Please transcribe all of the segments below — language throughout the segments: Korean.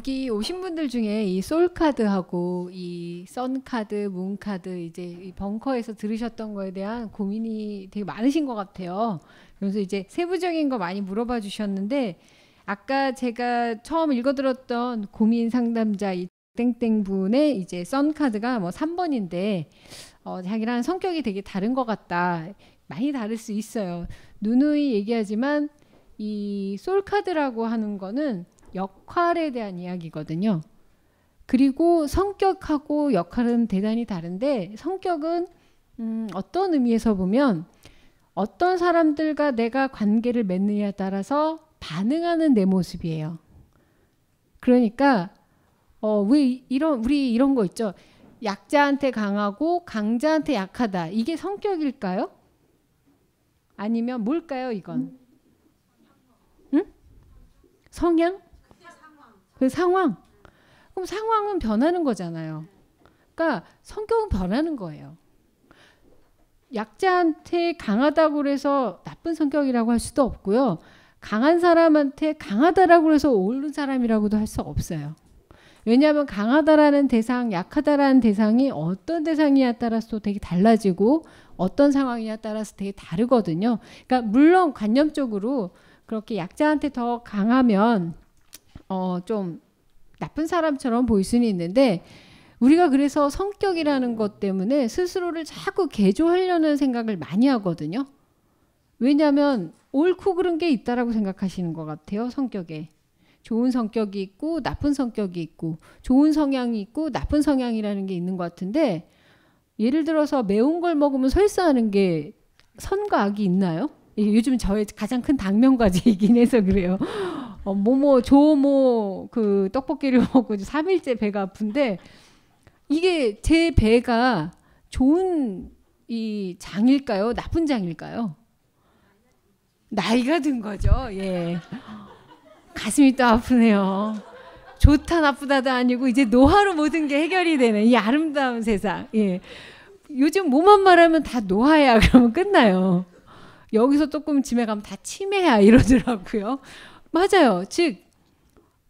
여기 오신 분들 중에 이 솔카드하고 이썬카드 문카드 이제 이 벙커에서 들으셨던 거에 대한 고민이 되게 많으신 것 같아요. 그래서 이제 세부적인 거 많이 물어봐 주셨는데 아까 제가 처음 읽어들었던 고민 상담자 이 땡땡 분의 이제 선카드가 뭐 3번인데 어, 자기랑 성격이 되게 다른 것 같다. 많이 다를 수 있어요. 누누이 얘기하지만 이 솔카드라고 하는 거는 역할에 대한 이야기거든요. 그리고 성격하고 역할은 대단히 다른데 성격은 음, 어떤 의미에서 보면 어떤 사람들과 내가 관계를 맺느냐에 따라서 반응하는 내 모습이에요. 그러니까 어, 왜 이런 우리 이런 거 있죠. 약자한테 강하고 강자한테 약하다. 이게 성격일까요? 아니면 뭘까요, 이건? 응? 성향? 그 상황. 그럼 상황은 변하는 거잖아요. 그러니까 성격은 변하는 거예요. 약자한테 강하다고 해서 나쁜 성격이라고 할 수도 없고요. 강한 사람한테 강하다라고 해서 옳은 사람이라고도 할 수 없어요. 왜냐하면 강하다라는 대상, 약하다라는 대상이 어떤 대상이냐에 따라서 또 되게 달라지고 어떤 상황이냐에 따라서 되게 다르거든요. 그러니까 물론 관념적으로 그렇게 약자한테 더 강하면 어, 좀 나쁜 사람처럼 보일 수는 있는데 우리가 그래서 성격이라는 것 때문에 스스로를 자꾸 개조하려는 생각을 많이 하거든요. 왜냐하면 옳고 그른 게 있다라고 생각하시는 것 같아요. 성격에 좋은 성격이 있고 나쁜 성격이 있고 좋은 성향이 있고 나쁜 성향이라는 게 있는 것 같은데 예를 들어서 매운 걸 먹으면 설사하는 게 선과 악이 있나요? 요즘 저의 가장 큰 당면과제이긴 해서 그래요. 어, 뭐뭐 조모 그 떡볶이를 먹고 이 3일째 배가 아픈데 이게 제 배가 좋은 이 장일까요? 나쁜 장일까요? 나이가 든 거죠. 예. 가슴이 또 아프네요. 좋다 나쁘다도 아니고 이제 노화로 모든 게 해결이 되는 이 아름다운 세상. 예. 요즘 뭐만 말하면 다 노화야 그러면 끝나요. 여기서 조금 집에 가면 다 치매야 이러더라고요. 맞아요. 즉,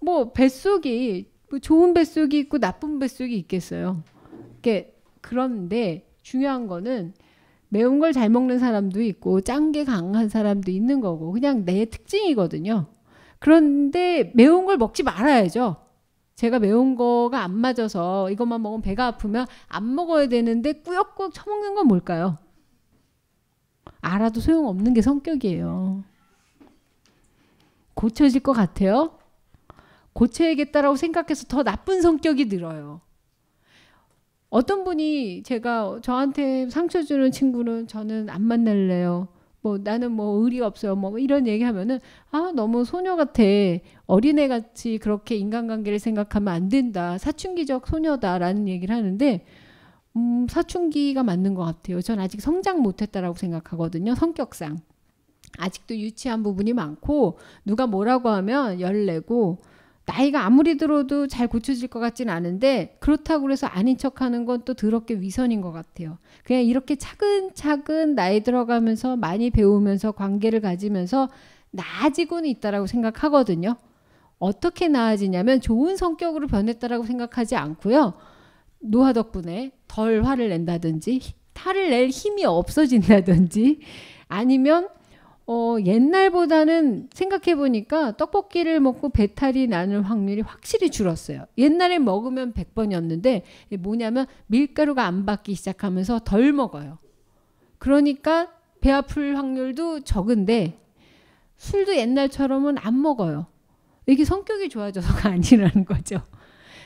뭐, 뱃속이, 뭐 좋은 뱃속이 있고 나쁜 뱃속이 있겠어요. 이게 그런데 중요한 거는 매운 걸 잘 먹는 사람도 있고, 짠 게 강한 사람도 있는 거고, 그냥 내 특징이거든요. 그런데 매운 걸 먹지 말아야죠. 제가 매운 거가 안 맞아서 이것만 먹으면 배가 아프면 안 먹어야 되는데 꾸역꾸역 처먹는 건 뭘까요? 알아도 소용없는 게 성격이에요. 고쳐질 것 같아요? 고쳐야겠다라고 생각해서 더 나쁜 성격이 늘어요. 어떤 분이 제가 저한테 상처 주는 친구는 저는 안 만날래요. 뭐 나는 뭐 의리 없어요. 뭐 이런 얘기 하면은 아, 너무 소녀 같아. 어린애 같이 그렇게 인간관계를 생각하면 안 된다. 사춘기적 소녀다라는 얘기를 하는데 음, 사춘기가 맞는 것 같아요. 전 아직 성장 못 했다라고 생각하거든요. 성격상. 아직도 유치한 부분이 많고 누가 뭐라고 하면 열내고 나이가 아무리 들어도 잘 고쳐질 것 같진 않은데 그렇다고 해서 아닌 척하는 건 또 더럽게 위선인 것 같아요. 그냥 이렇게 차근차근 나이 들어가면서 많이 배우면서 관계를 가지면서 나아지고는 있다라고 생각하거든요. 어떻게 나아지냐면 좋은 성격으로 변했다라고 생각하지 않고요. 노화 덕분에 덜 화를 낸다든지 탈을 낼 힘이 없어진다든지 아니면 어, 옛날보다는 생각해 보니까 떡볶이를 먹고 배탈이 나는 확률이 확실히 줄었어요. 옛날에 먹으면 100번이었는데 뭐냐면 밀가루가 안 받기 시작하면서 덜 먹어요. 그러니까 배 아플 확률도 적은데 술도 옛날처럼은 안 먹어요. 이게 성격이 좋아져서가 아니라는 거죠.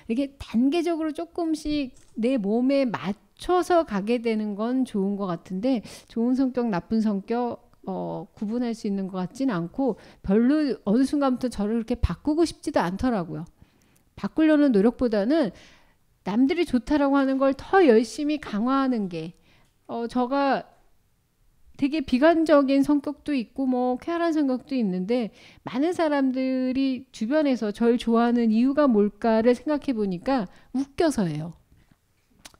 이게 단계적으로 조금씩 내 몸에 맞춰서 가게 되는 건 좋은 것 같은데 좋은 성격, 나쁜 성격 어, 구분할 수 있는 것같지는 않고 별로 어느 순간부터 저를 그렇게 바꾸고 싶지도 않더라고요. 바꾸려는 노력보다는 남들이 좋다라고 하는 걸 더 열심히 강화하는 게 어, 저가 되게 비관적인 성격도 있고 뭐 쾌활한 성격도 있는데 많은 사람들이 주변에서 절 좋아하는 이유가 뭘까를 생각해 보니까 웃겨서예요.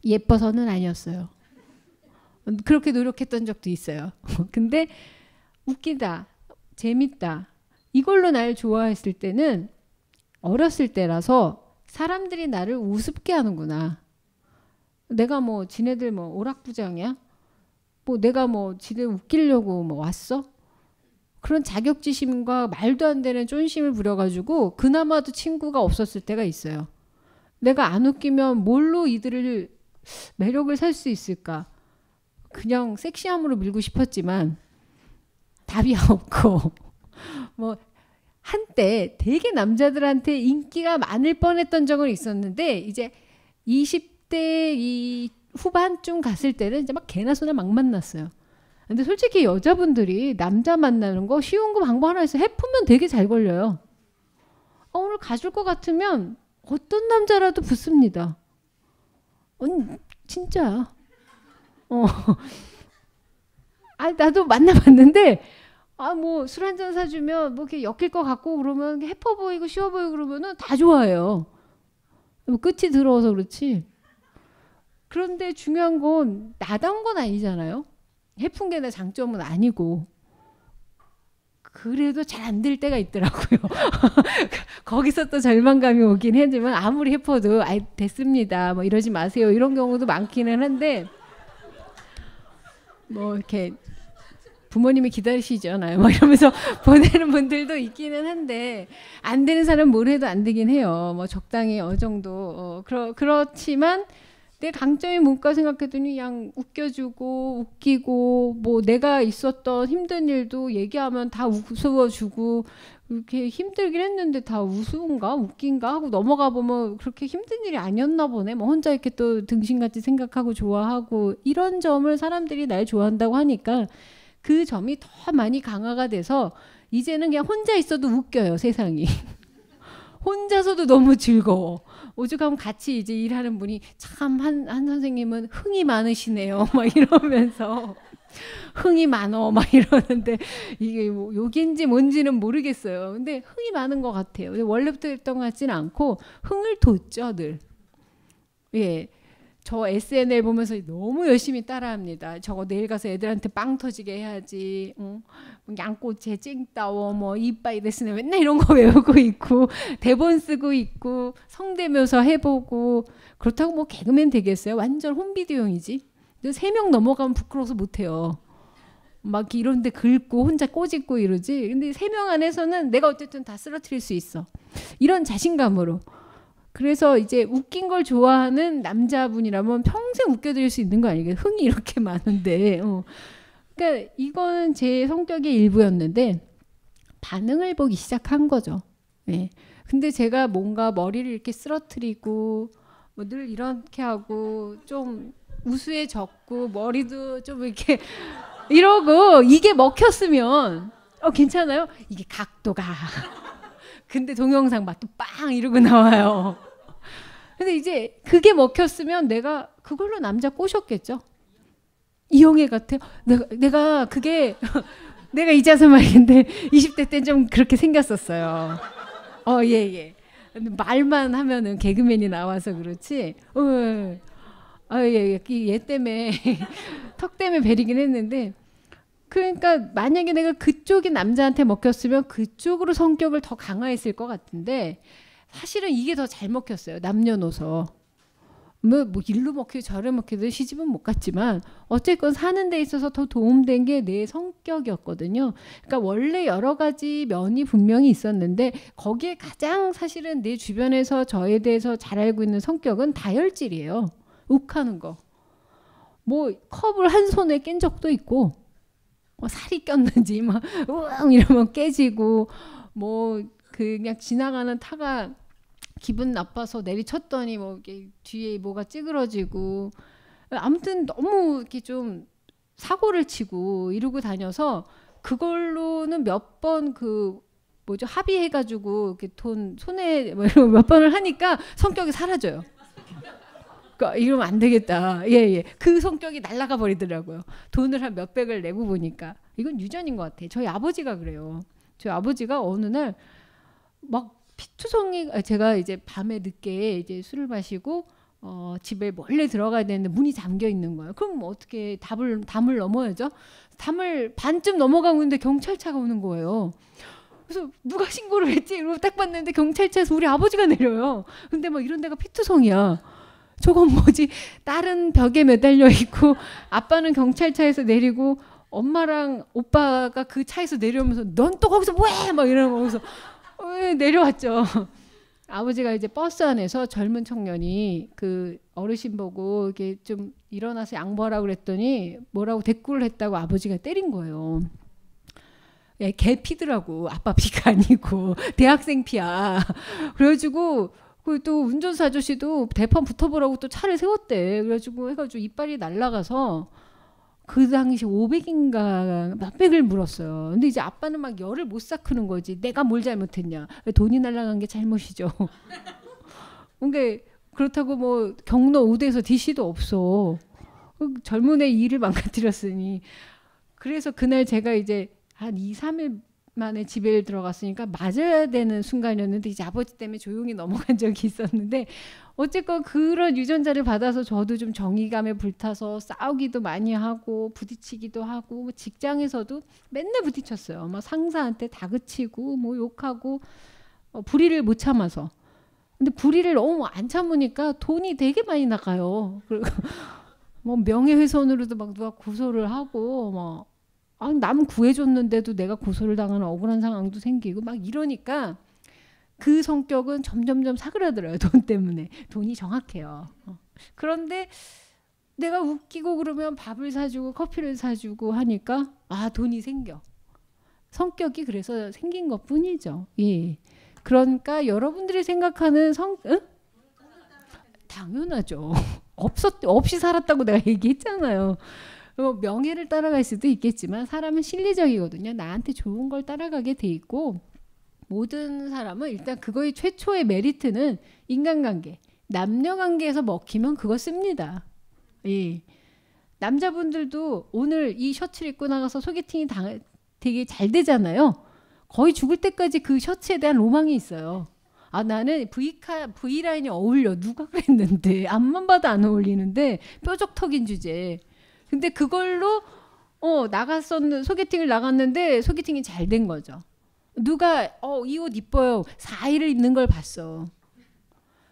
예뻐서는 아니었어요. 그렇게 노력했던 적도 있어요. 근데 웃기다, 재밌다. 이걸로 날 좋아했을 때는 어렸을 때라서 사람들이 나를 우습게 하는구나. 내가 뭐 지네들 뭐 오락부장이야? 뭐 내가 뭐 지들 웃기려고 뭐 왔어? 그런 자격지심과 말도 안 되는 쫀심을 부려가지고 그나마도 친구가 없었을 때가 있어요. 내가 안 웃기면 뭘로 이들을 매력을 살 수 있을까? 그냥 섹시함으로 밀고 싶었지만 답이 없고 뭐 한때 되게 남자들한테 인기가 많을 뻔했던 적은 있었는데 이제 20대 이 후반쯤 갔을 때는 이제 막 개나 소나 막 만났어요. 근데 솔직히 여자분들이 남자 만나는 거 쉬운 거 방법 하나 있어 해프면 되게 잘 걸려요. 어, 오늘 가줄 것 같으면 어떤 남자라도 붙습니다. 언 어, 진짜. 어. 아, 나도 만나봤는데 아뭐술한잔 사주면 뭐 이렇게 엮일 것 같고 그러면 해퍼 보이고 쉬워 보이고 그러면은 다 좋아해요. 뭐 끝이 들어서 그렇지. 그런데 중요한 건 나다운 건 아니잖아요. 해픈 게내 장점은 아니고. 그래도 잘 안 될 때가 있더라고요. 거기서 또 절망감이 오긴 했지만 아무리 해퍼도 아 됐습니다. 뭐 이러지 마세요. 이런 경우도 많기는 한데 뭐 이렇게 부모님이 기다리시잖아요. 막 이러면서 보내는 분들도 있기는 한데 안 되는 사람 뭘 해도 안 되긴 해요. 뭐 적당히 어느 정도 어, 그러, 그렇지만 내 강점이 뭔가 생각했더니 그냥 웃겨주고 웃기고 뭐 내가 있었던 힘든 일도 얘기하면 다 웃어주고 이렇게 힘들긴 했는데 다 우스운가 웃긴가 하고 넘어가 보면 그렇게 힘든 일이 아니었나 보네 뭐 혼자 이렇게 또 등신같이 생각하고 좋아하고 이런 점을 사람들이 날 좋아한다고 하니까 그 점이 더 많이 강화가 돼서 이제는 그냥 혼자 있어도 웃겨요 세상이. 혼자서도 너무 즐거워. 오죽하면 같이 이제 일하는 분이 참 한 한 선생님은 흥이 많으시네요. 막 이러면서 흥이 많어 막 이러는데 이게 뭐 욕인지 뭔지는 모르겠어요. 근데 흥이 많은 것 같아요. 원래부터 했던 것 같지는 않고 흥을 돋죠 늘. 예. 저 SNL 보면서 너무 열심히 따라합니다. 저거 내일 가서 애들한테 빵 터지게 해야지. 응? 양꼬치 찡따워 뭐, 뭐 이빠이 데스네 맨날 이런 거 외우고 있고 대본 쓰고 있고 성대묘서 해보고 그렇다고 뭐 개그맨 되겠어요? 완전 홈비디오용이지. 근세명 넘어가면 부끄러워서 못해요. 막 이런데 긁고 혼자 꼬집고 이러지. 근데 세 명 안에서는 내가 어쨌든 다 쓰러뜨릴 수 있어. 이런 자신감으로. 그래서 이제 웃긴 걸 좋아하는 남자분이라면 평생 웃겨드릴 수 있는 거아니에요 흥이 이렇게 많은데. 어. 그러니까 이건제 성격의 일부였는데 반응을 보기 시작한 거죠. 네. 근데 제가 뭔가 머리를 이렇게 쓰러뜨리고뭐 늘 이렇게 하고 좀우수해적고 머리도 좀 이렇게 이러고 이게 먹혔으면 어 괜찮아요? 이게 각도가 근데 동영상 봐또빵 이러고 나와요. 근데 이제 그게 먹혔으면 내가 그걸로 남자 꼬셨겠죠. 이영애 같아요. 내가, 내가 그게 내가 이자서 말인데 20대 때좀 그렇게 생겼었어요. 어, 예, 예. 말만 하면은 개그맨이 나와서 그렇지. 어, 예, 예. 아, 예, 예. 그 얘 때문에 턱 때문에 베리긴 했는데 그러니까 만약에 내가 그쪽이 남자한테 먹혔으면 그쪽으로 성격을 더 강화했을 것 같은데 사실은 이게 더 잘 먹혔어요. 남녀노소. 뭐, 뭐 일로 먹히고 저로 먹히도 시집은 못 갔지만 어쨌건 사는 데 있어서 더 도움된 게 내 성격이었거든요. 그러니까 원래 여러 가지 면이 분명히 있었는데 거기에 가장 사실은 내 주변에서 저에 대해서 잘 알고 있는 성격은 다혈질이에요. 욱하는 거. 뭐 컵을 한 손에 깬 적도 있고 뭐 살이 꼈는지 막 우왕 이러면 깨지고 뭐 그냥 지나가는 타가 기분 나빠서 내리쳤더니 뭐 이게 뒤에 뭐가 찌그러지고 아무튼 너무 이렇게 좀 사고를 치고 이러고 다녀서 그걸로는 몇 번 그 뭐죠 합의해가지고 이렇게 돈 손해 뭐몇 번을 하니까 성격이 사라져요. 그러니까 이러면 안 되겠다. 예, 예. 그 성격이 날라가 버리더라고요. 돈을 한 몇백을 내고 보니까. 이건 유전인 것같아 저희 아버지가 그래요. 저희 아버지가 어느 날막 피투성이 아, 제가 이제 밤에 늦게 이제 술을 마시고 어, 집에 몰래 들어가야 되는데 문이 잠겨 있는 거예요. 그럼 뭐 어떻게 답을 담을 넘어야죠? 담을 반쯤 넘어가고 있는데 경찰차가 오는 거예요. 그래서 누가 신고를 했지? 이러고 딱 봤는데 경찰차에서 우리 아버지가 내려요. 근데 막 이런 데가 피투성이야. 저건 뭐지? 딸은 벽에 매달려 있고 아빠는 경찰차에서 내리고 엄마랑 오빠가 그 차에서 내려오면서 넌 또 거기서 뭐해? 막 이러는 거면서 어, 예, 내려왔죠. 아버지가 이제 버스 안에서 젊은 청년이 그 어르신 보고 이게 좀 일어나서 양보하라고 그랬더니 뭐라고 대꾸를 했다고 아버지가 때린 거예요. 예, 개 피더라고. 아빠 피가 아니고 대학생 피야. 그래가지고 그또 운전사 아저씨도 대판 붙어보라고 또 차를 세웠대. 그래가지고 해가지고 이빨이 날라가서 그 당시 500인가 몇 백을 물었어요. 근데 이제 아빠는 막 열을 못 삭히는 거지. 내가 뭘 잘못했냐. 돈이 날라간 게 잘못이죠. 그러니까 그렇다고 뭐 경로 우대에서 DC도 없어. 그 젊은 애 일을 망가뜨렸으니. 그래서 그날 제가 이제 한 2, 3일 만에 집에 들어갔으니까 맞아야 되는 순간이었는데 이제 아버지 때문에 조용히 넘어간 적이 있었는데 어쨌건 그런 유전자를 받아서 저도 좀 정의감에 불타서 싸우기도 많이 하고 부딪히기도 하고 뭐 직장에서도 맨날 부딪혔어요. 막 상사한테 다그치고 뭐 욕하고 어, 불의를 못 참아서. 근데 불의를 너무 안 참으니까 돈이 되게 많이 나가요. 그리고 뭐 명예훼손으로도 막 누가 고소를 하고 뭐 아, 남 구해줬는데도 내가 고소를 당하는 억울한 상황도 생기고 막 이러니까 그 성격은 점점점 사그라들어요 돈 때문에 돈이 정확해요. 어. 그런데 내가 웃기고 그러면 밥을 사주고 커피를 사주고 하니까 아 돈이 생겨. 성격이 그래서 생긴 것 뿐이죠. 예. 그러니까 여러분들이 생각하는 성, 응? 당연하죠. 없었, 없이 살았다고 내가 얘기했잖아요. 명예를 따라갈 수도 있겠지만 사람은 실리적이거든요. 나한테 좋은 걸 따라가게 돼 있고 모든 사람은 일단 그거의 최초의 메리트는 인간관계, 남녀관계에서 먹히면 그거 씁니다. 예. 남자분들도 오늘 이 셔츠를 입고 나가서 소개팅이 당, 되게 잘 되잖아요. 거의 죽을 때까지 그 셔츠에 대한 로망이 있어요. 아 나는 V카 V라인이 어울려 누가 그랬는데 앞만 봐도 안 어울리는데 뾰족턱인 주제 에 근데 그걸로 어 나갔었는 소개팅을 나갔는데 소개팅이 잘 된 거죠. 누가 어이옷 이뻐요. 4일을 입는 걸 봤어.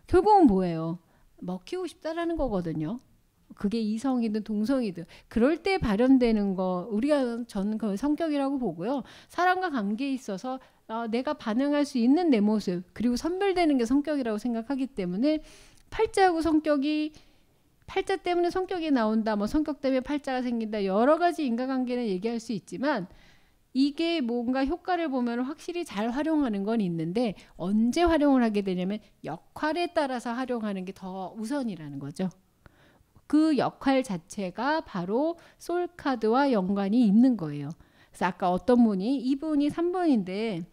결국은 뭐예요? 먹히고 싶다라는 거거든요. 그게 이성이든 동성이든 그럴 때 발현되는 거 우리가 저는 그 성격이라고 보고요. 사람과 관계에 있어서 어, 내가 반응할 수 있는 내 모습 그리고 선별되는 게 성격이라고 생각하기 때문에 팔자고 성격이 팔자 때문에 성격이 나온다, 뭐 성격 때문에 팔자가 생긴다, 여러 가지 인과관계는 얘기할 수 있지만 이게 뭔가 효과를 보면 확실히 잘 활용하는 건 있는데 언제 활용을 하게 되냐면 역할에 따라서 활용하는 게 더 우선이라는 거죠. 그 역할 자체가 바로 솔카드와 연관이 있는 거예요. 그래서 아까 어떤 분이 이분이 3번인데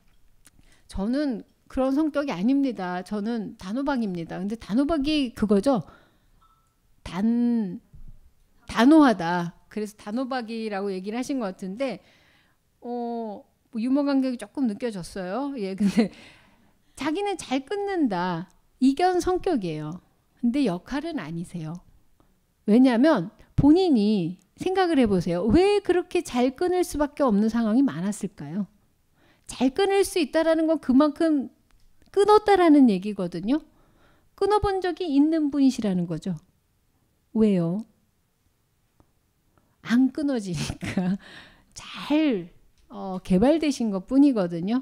저는 그런 성격이 아닙니다. 저는 단호박입니다. 근데 단호박이 그거죠. 단 단호하다. 그래서 단호박이라고 얘기를 하신 것 같은데 어, 뭐 유머 감격이 조금 느껴졌어요. 예, 근데 자기는 잘 끊는다. 이견 성격이에요. 근데 역할은 아니세요. 왜냐하면 본인이 생각을 해보세요. 왜 그렇게 잘 끊을 수밖에 없는 상황이 많았을까요? 잘 끊을 수 있다라는 건 그만큼 끊었다라는 얘기거든요. 끊어본 적이 있는 분이시라는 거죠. 왜요? 안 끊어지니까 잘 어, 개발되신 것 뿐이거든요.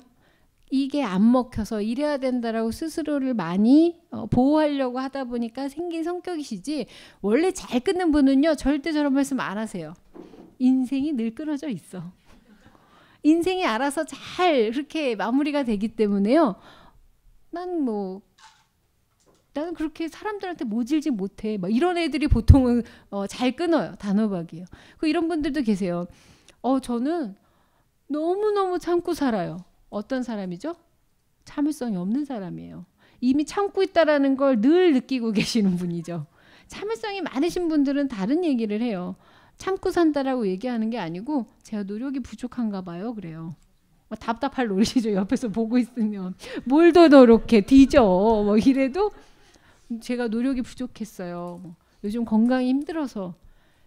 이게 안 먹혀서 이래야 된다라고 스스로를 많이 어, 보호하려고 하다 보니까 생긴 성격이시지 원래 잘 끊는 분은요 절대 저런 말씀 안 하세요. 인생이 늘 끊어져 있어. 인생이 알아서 잘 그렇게 마무리가 되기 때문에요. 난뭐 나는 그렇게 사람들한테 모질지 못해. 막 이런 애들이 보통은 어, 잘 끊어요. 단호박이요. 그 이런 분들도 계세요. 어, 저는 너무너무 참고 살아요. 어떤 사람이죠? 참을성이 없는 사람이에요. 이미 참고 있다라는 걸 늘 느끼고 계시는 분이죠. 참을성이 많으신 분들은 다른 얘기를 해요. 참고 산다라고 얘기하는 게 아니고 제가 노력이 부족한가 봐요. 그래요. 뭐 답답할 노이죠 옆에서 보고 있으면 뭘 더 노력해 뒤져 뭐 이래도 제가 노력이 부족했어요. 뭐 요즘 건강이 힘들어서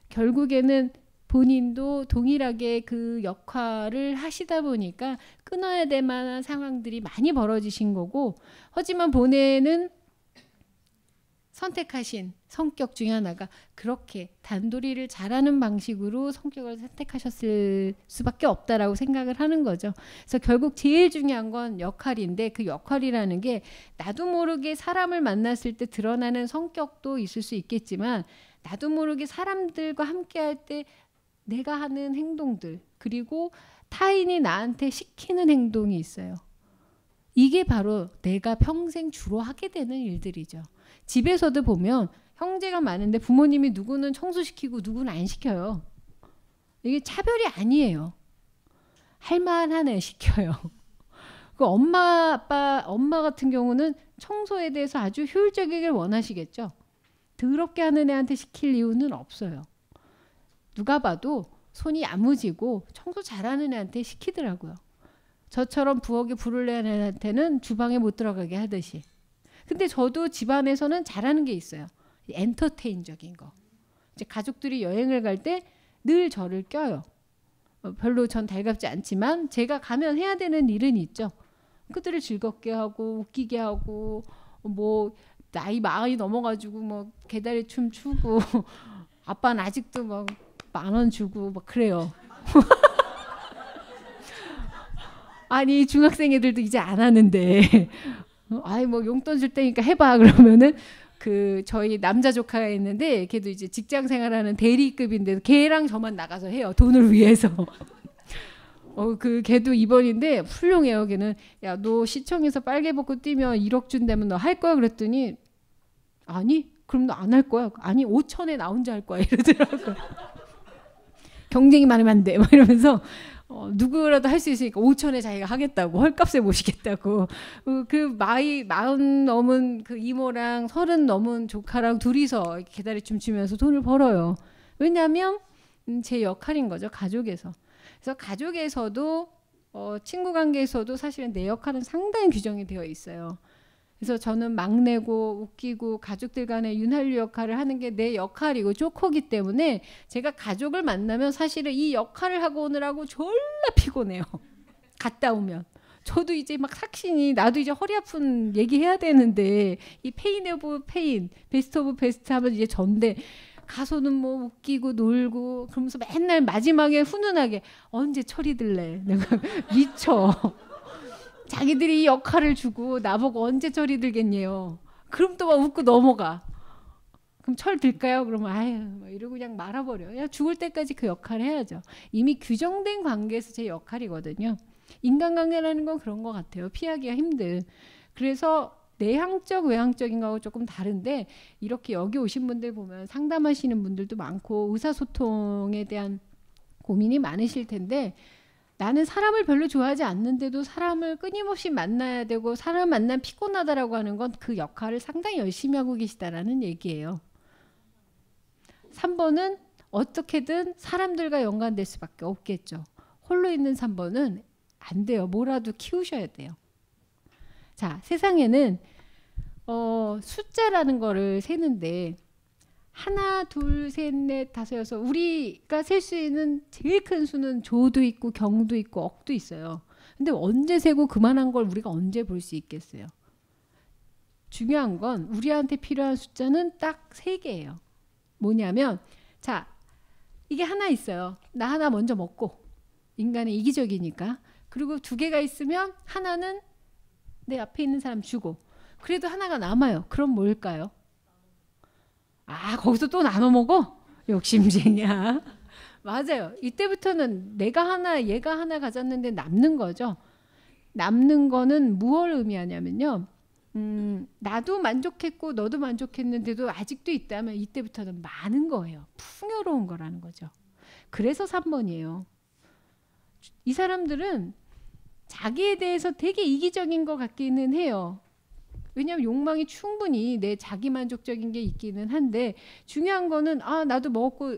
결국에는 본인도 동일하게 그 역할을 하시다 보니까 끊어야 될 만한 상황들이 많이 벌어지신 거고 하지만 본인은 선택하신 성격 중에 하나가 그렇게 단도이를 잘하는 방식으로 성격을 선택하셨을 수밖에 없다라고 생각을 하는 거죠. 그래서 결국 제일 중요한 건 역할인데 그 역할이라는 게 나도 모르게 사람을 만났을 때 드러나는 성격도 있을 수 있겠지만 나도 모르게 사람들과 함께 할 때 내가 하는 행동들 그리고 타인이 나한테 시키는 행동이 있어요. 이게 바로 내가 평생 주로 하게 되는 일들이죠. 집에서도 보면 형제가 많은데 부모님이 누구는 청소시키고 누구는 안 시켜요. 이게 차별이 아니에요. 할만하네 시켜요. 그 엄마 아빠 엄마 같은 경우는 청소에 대해서 아주 효율적이길 원하시겠죠. 더럽게 하는 애한테 시킬 이유는 없어요. 누가 봐도 손이 야무지고 청소 잘하는 애한테 시키더라고요. 저처럼 부엌에 불을 내는 애한테는 주방에 못 들어가게 하듯이. 근데 저도 집안에서는 잘하는 게 있어요. 엔터테인적인 거. 이제 가족들이 여행을 갈 때 늘 저를 껴요. 어, 별로 전 달갑지 않지만 제가 가면 해야 되는 일은 있죠. 그들을 즐겁게 하고 웃기게 하고 뭐 나이 마이 넘어가지고 뭐 개다리 춤 추고 아빠는 아직도 막 만 원 주고 막 그래요. 아니 중학생 애들도 이제 안 하는데 어, 아이 뭐 용돈 줄 테니까 해봐 그러면은 그 저희 남자 조카가 있는데 걔도 이제 직장 생활하는 대리급인데 걔랑 저만 나가서 해요 돈을 위해서. 어 그 걔도 입원인데 훌륭해요 걔는 야 너 시청에서 빨개 벗고 뛰면 1억 준다면 너 할 거야 그랬더니 아니 그럼 너 안 할 거야 아니 5천에 나 혼자 할 거야 이러더라고 경쟁이 많으면 안돼 이러면서 어, 누구라도 할 수 있으니까 5천에 자기가 하겠다고 헐값에 모시겠다고 어, 그 마이 마흔 넘은 그 이모랑 서른 넘은 조카랑 둘이서 개다리 춤추면서 돈을 벌어요. 왜냐하면 음, 제 역할인 거죠 가족에서. 그래서 가족에서도 어, 친구 관계에서도 사실은 내 역할은 상당히 규정이 되어 있어요. 그래서 저는 막내고 웃기고 가족들 간의 윤활유 역할을 하는 게 내 역할이고 조커기 때문에 제가 가족을 만나면 사실은 이 역할을 하고 오느라고 졸라 피곤해요. 갔다 오면. 저도 이제 막 삭신이 나도 이제 허리 아픈 얘기해야 되는데 이 페인 오브 페인 베스트 오브 베스트 하면 이제 전데 가서는 뭐 웃기고 놀고 그러면서 맨날 마지막에 훈훈하게 언제 철이 들래 내가 미쳐 자기들이 역할을 주고 나보고 언제 철이 들겠네요. 그럼 또 막 웃고 넘어가. 그럼 철 들까요? 그러면 아유 뭐 이러고 그냥 말아버려. 야 죽을 때까지 그 역할을 해야죠. 이미 규정된 관계에서 제 역할이거든요. 인간관계라는 건 그런 것 같아요. 피하기가 힘든. 그래서 내향적 외향적인 거하고 조금 다른데 이렇게 여기 오신 분들 보면 상담하시는 분들도 많고 의사소통에 대한 고민이 많으실 텐데 나는 사람을 별로 좋아하지 않는데도 사람을 끊임없이 만나야 되고 사람 만난 피곤하다라고 하는 건 그 역할을 상당히 열심히 하고 계시다라는 얘기예요. 3번은 어떻게든 사람들과 연관될 수밖에 없겠죠. 홀로 있는 3번은 안 돼요. 뭐라도 키우셔야 돼요. 자, 세상에는 어, 숫자라는 거를 세는데 하나, 둘, 셋, 넷, 다섯, 여섯 우리가 셀 수 있는 제일 큰 수는 조도 있고 경도 있고 억도 있어요. 근데 언제 세고 그만한 걸 우리가 언제 볼 수 있겠어요? 중요한 건 우리한테 필요한 숫자는 딱 세 개예요. 뭐냐면 자 이게 하나 있어요. 나 하나 먼저 먹고 인간은 이기적이니까 그리고 두 개가 있으면 하나는 내 앞에 있는 사람 주고 그래도 하나가 남아요. 그럼 뭘까요? 아 거기서 또 나눠 먹어? 욕심쟁이야. 맞아요. 이때부터는 내가 하나 얘가 하나 가졌는데 남는 거죠. 남는 거는 무엇을 의미하냐면요. 음, 나도 만족했고 너도 만족했는데도 아직도 있다면 이때부터는 많은 거예요. 풍요로운 거라는 거죠. 그래서 3번이에요. 이 사람들은 자기에 대해서 되게 이기적인 것 같기는 해요. 왜냐하면 욕망이 충분히 내 자기 만족적인 게 있기는 한데 중요한 거는 아 나도 먹고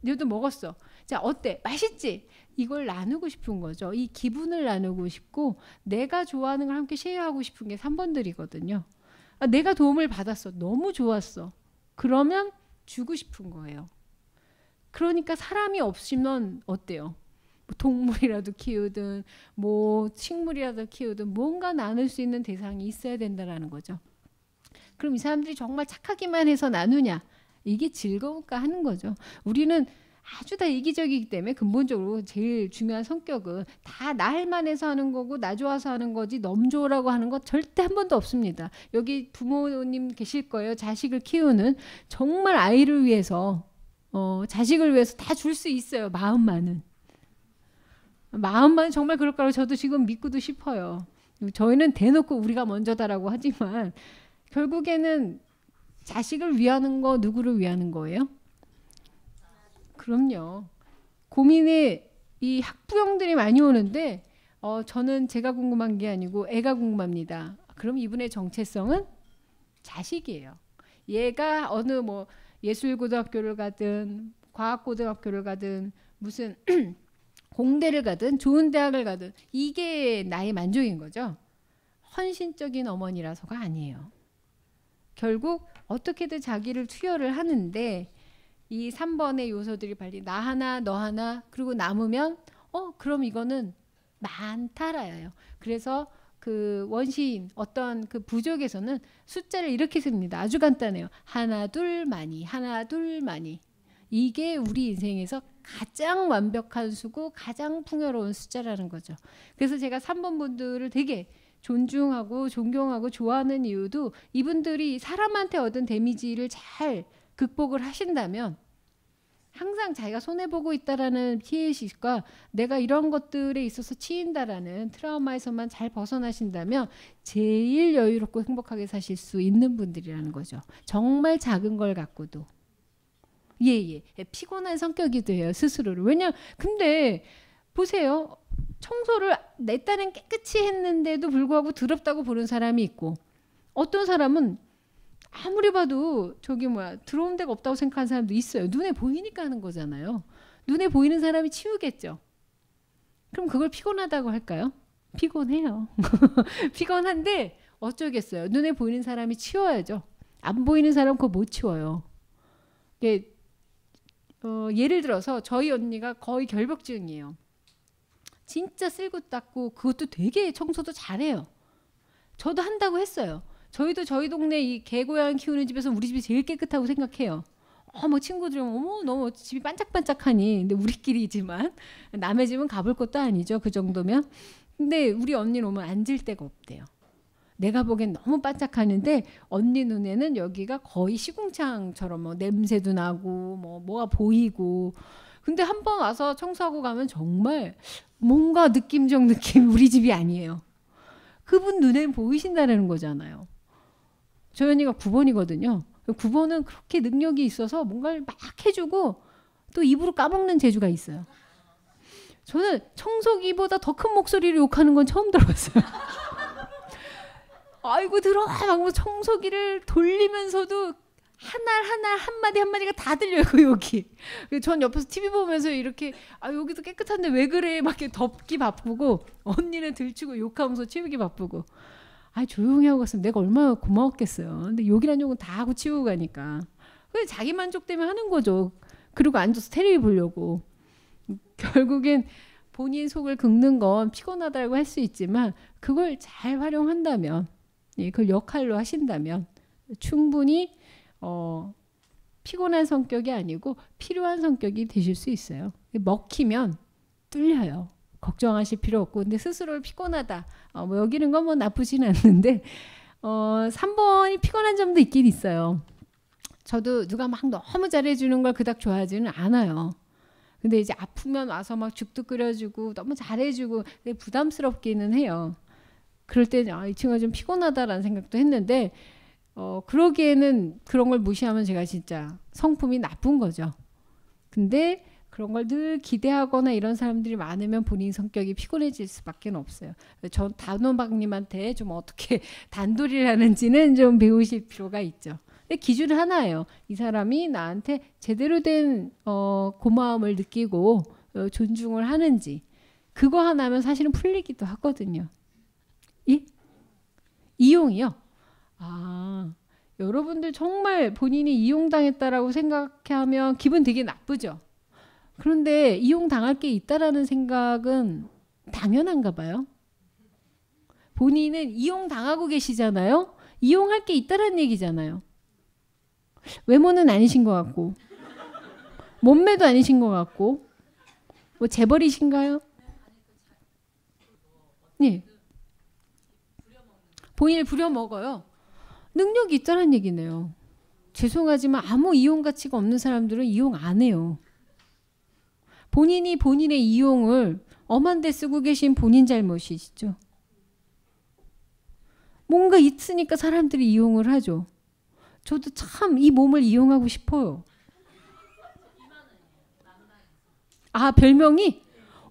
너도 먹었어. 자 어때? 맛있지? 이걸 나누고 싶은 거죠. 이 기분을 나누고 싶고 내가 좋아하는 걸 함께 쉐어하고 싶은 게 3번들이거든요. 아, 내가 도움을 받았어. 너무 좋았어. 그러면 주고 싶은 거예요. 그러니까 사람이 없으면 어때요? 동물이라도 키우든 뭐 식물이라도 키우든 뭔가 나눌 수 있는 대상이 있어야 된다라는 거죠. 그럼 이 사람들이 정말 착하기만 해서 나누냐? 이게 즐거울까 하는 거죠. 우리는 아주 다 이기적이기 때문에 근본적으로 제일 중요한 성격은 다 날만 해서 하는 거고 나 좋아서 하는 거지 넘좋으라고 하는 것 절대 한 번도 없습니다. 여기 부모님 계실 거예요. 자식을 키우는 정말 아이를 위해서 어, 자식을 위해서 다 줄 수 있어요. 마음만은. 마음만 정말 그럴까요? 저도 지금 믿고도 싶어요. 저희는 대놓고 우리가 먼저다라고 하지만 결국에는 자식을 위하는 거 누구를 위하는 거예요? 그럼요. 고민이 이 학부형들이 많이 오는데 어, 저는 제가 궁금한 게 아니고 애가 궁금합니다. 그럼 이분의 정체성은 자식이에요. 얘가 어느 뭐 예술고등학교를 가든 과학고등학교를 가든 무슨 공대를 가든 좋은 대학을 가든 이게 나의 만족인 거죠. 헌신적인 어머니라서가 아니에요. 결국 어떻게든 자기를 투여를 하는데 이 3번의 요소들이 발리 나 하나 너 하나 그리고 남으면 어 그럼 이거는 많다라요. 그래서 그 원시인 어떤 그 부족에서는 숫자를 이렇게 씁니다. 아주 간단해요. 하나 둘 많이 하나 둘 많이 이게 우리 인생에서 가장 완벽한 수고 가장 풍요로운 숫자라는 거죠. 그래서 제가 3번 분들을 되게 존중하고 존경하고 좋아하는 이유도 이분들이 사람한테 얻은 데미지를 잘 극복을 하신다면 항상 자기가 손해 보고 있다라는 피해의식과 내가 이런 것들에 있어서 치인다라는 트라우마에서만 잘 벗어나신다면 제일 여유롭고 행복하게 사실 수 있는 분들이라는 거죠. 정말 작은 걸 갖고도 예, 예, 예. 피곤한 성격이돼요 스스로를. 왜냐, 근데 보세요. 청소를 내 딸은 깨끗이 했는데도 불구하고 더럽다고 보는 사람이 있고 어떤 사람은 아무리 봐도 저기 뭐야 들어온 데가 없다고 생각하는 사람도 있어요. 눈에 보이니까 하는 거잖아요. 눈에 보이는 사람이 치우겠죠. 그럼 그걸 피곤하다고 할까요? 피곤해요. 피곤한데 어쩌겠어요. 눈에 보이는 사람이 치워야죠. 안 보이는 사람 그거 못 치워요. 어, 예를 들어서 저희 언니가 거의 결벽증이에요. 진짜 쓸고 닦고 그것도 되게 청소도 잘해요. 저도 한다고 했어요. 저희도 저희 동네 이 개고양 이 키우는 집에서 우리 집이 제일 깨끗하고 생각해요. 어머 친구들이 어머 너무 집이 반짝반짝하니 근데 우리끼리지만 남의 집은 가볼 것도 아니죠 그 정도면 근데 우리 언니는 오면 앉을 데가 없대요 내가 보기엔 너무 반짝하는데 언니 눈에는 여기가 거의 시궁창처럼 뭐 냄새도 나고 뭐 뭐가 보이고 근데 한 번 와서 청소하고 가면 정말 뭔가 느낌적 느낌 우리 집이 아니에요. 그분 눈엔 보이신다라는 거잖아요. 조언니가 9번이거든요. 9번은 그렇게 능력이 있어서 뭔가를 막 해주고 또 입으로 까먹는 재주가 있어요. 저는 청소기보다 더 큰 목소리를 욕하는 건 처음 들어봤어요. 아이고 들어 하 아, 뭐 청소기를 돌리면서도 한날한날 한마디 한마디가 다 들려요 여기 전 옆에서 TV 보면서 이렇게 아 여기도 깨끗한데 왜 그래 막 이렇게 덮기 바쁘고 언니는 들추고 욕하면서 치우기 바쁘고 아 조용히 하고 갔으면 내가 얼마나 고마웠겠어요 근데 욕이란 욕은 다 하고 치우고 가니까 그 자기 만족 때문에 하는 거죠 그리고 앉아서 테레비 보려고 결국엔 본인 속을 긁는 건 피곤하다고 할 수 있지만 그걸 잘 활용한다면 그 역할로 하신다면 충분히 어, 피곤한 성격이 아니고 필요한 성격이 되실 수 있어요. 먹히면 뚫려요. 걱정하실 필요 없고 근데 스스로 피곤하다 어, 뭐 여기는 건뭐 나쁘진 않는데 어, 3번이 피곤한 점도 있긴 있어요. 저도 누가 막 너무 잘해주는 걸 그닥 좋아하지는 않아요. 근데 이제 아프면 와서 막 죽도 끓여주고 너무 잘해주고 부담스럽기는 해요. 그럴 때는 아, 이 친구가 좀 피곤하다라는 생각도 했는데 어, 그러기에는 그런 걸 무시하면 제가 진짜 성품이 나쁜 거죠. 근데 그런 걸 늘 기대하거나 이런 사람들이 많으면 본인 성격이 피곤해질 수밖에 없어요. 전 단호박님한테 좀 어떻게 단돌이를 하는지는 좀 배우실 필요가 있죠. 근데 기준 하나예요. 이 사람이 나한테 제대로 된 어, 고마움을 느끼고 어, 존중을 하는지 그거 하나면 사실은 풀리기도 하거든요. 예? 이용이요? 아, 여러분들 정말 본인이 이용당했다라고 생각하면 기분 되게 나쁘죠? 그런데 이용당할 게 있다라는 생각은 당연한가 봐요. 본인은 이용당하고 계시잖아요? 이용할 게 있다라는 얘기잖아요. 외모는 아니신 것 같고, 몸매도 아니신 것 같고, 뭐 재벌이신가요? 네. 본인을 부려먹어요. 능력이 있다는 얘기네요. 죄송하지만 아무 이용 가치가 없는 사람들은 이용 안 해요. 본인이 본인의 이용을 엄한 데 쓰고 계신 본인 잘못이시죠. 뭔가 있으니까 사람들이 이용을 하죠. 저도 참 이 몸을 이용하고 싶어요. 아, 별명이?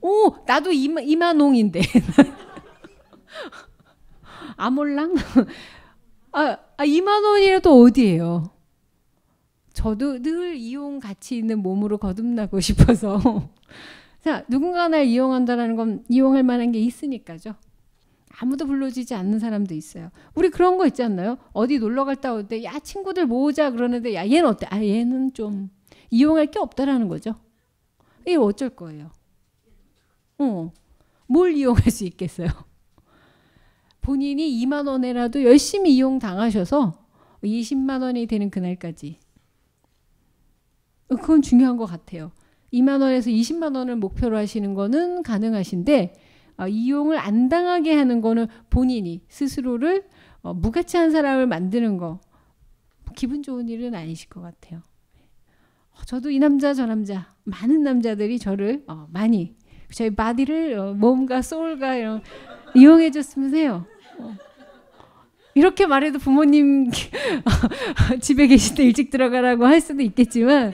오, 나도 이마, 이만홍인데. 아몰랑? 아, 아 2만 원이라도 어디예요? 저도 늘 이용 가치 있는 몸으로 거듭나고 싶어서 자 누군가 날 이용한다라는 건 이용할 만한 게 있으니까죠. 아무도 불러주지 않는 사람도 있어요. 우리 그런 거 있지 않나요? 어디 놀러 갔다 올때야 친구들 모으자 그러는데 야 얘는 어때? 아 얘는 좀 이용할 게 없다라는 거죠. 이 어쩔 거예요. 어, 뭘 이용할 수 있겠어요? 본인이 2만 원에라도 열심히 이용 당하셔서 20만 원이 되는 그날까지. 어, 그건 중요한 것 같아요. 2만 원에서 20만 원을 목표로 하시는 거는 가능하신데 어, 이용을 안 당하게 하는 거는 본인이 스스로를 어, 무가치한 사람을 만드는 거 기분 좋은 일은 아니실 것 같아요. 어, 저도 이 남자 저 남자 많은 남자들이 저를 어, 많이 저희 바디를 어, 몸과 소울과 이런 이용해 줬으면 해요. 이렇게 말해도 부모님 집에 계실 때 일찍 들어가라고 할 수도 있겠지만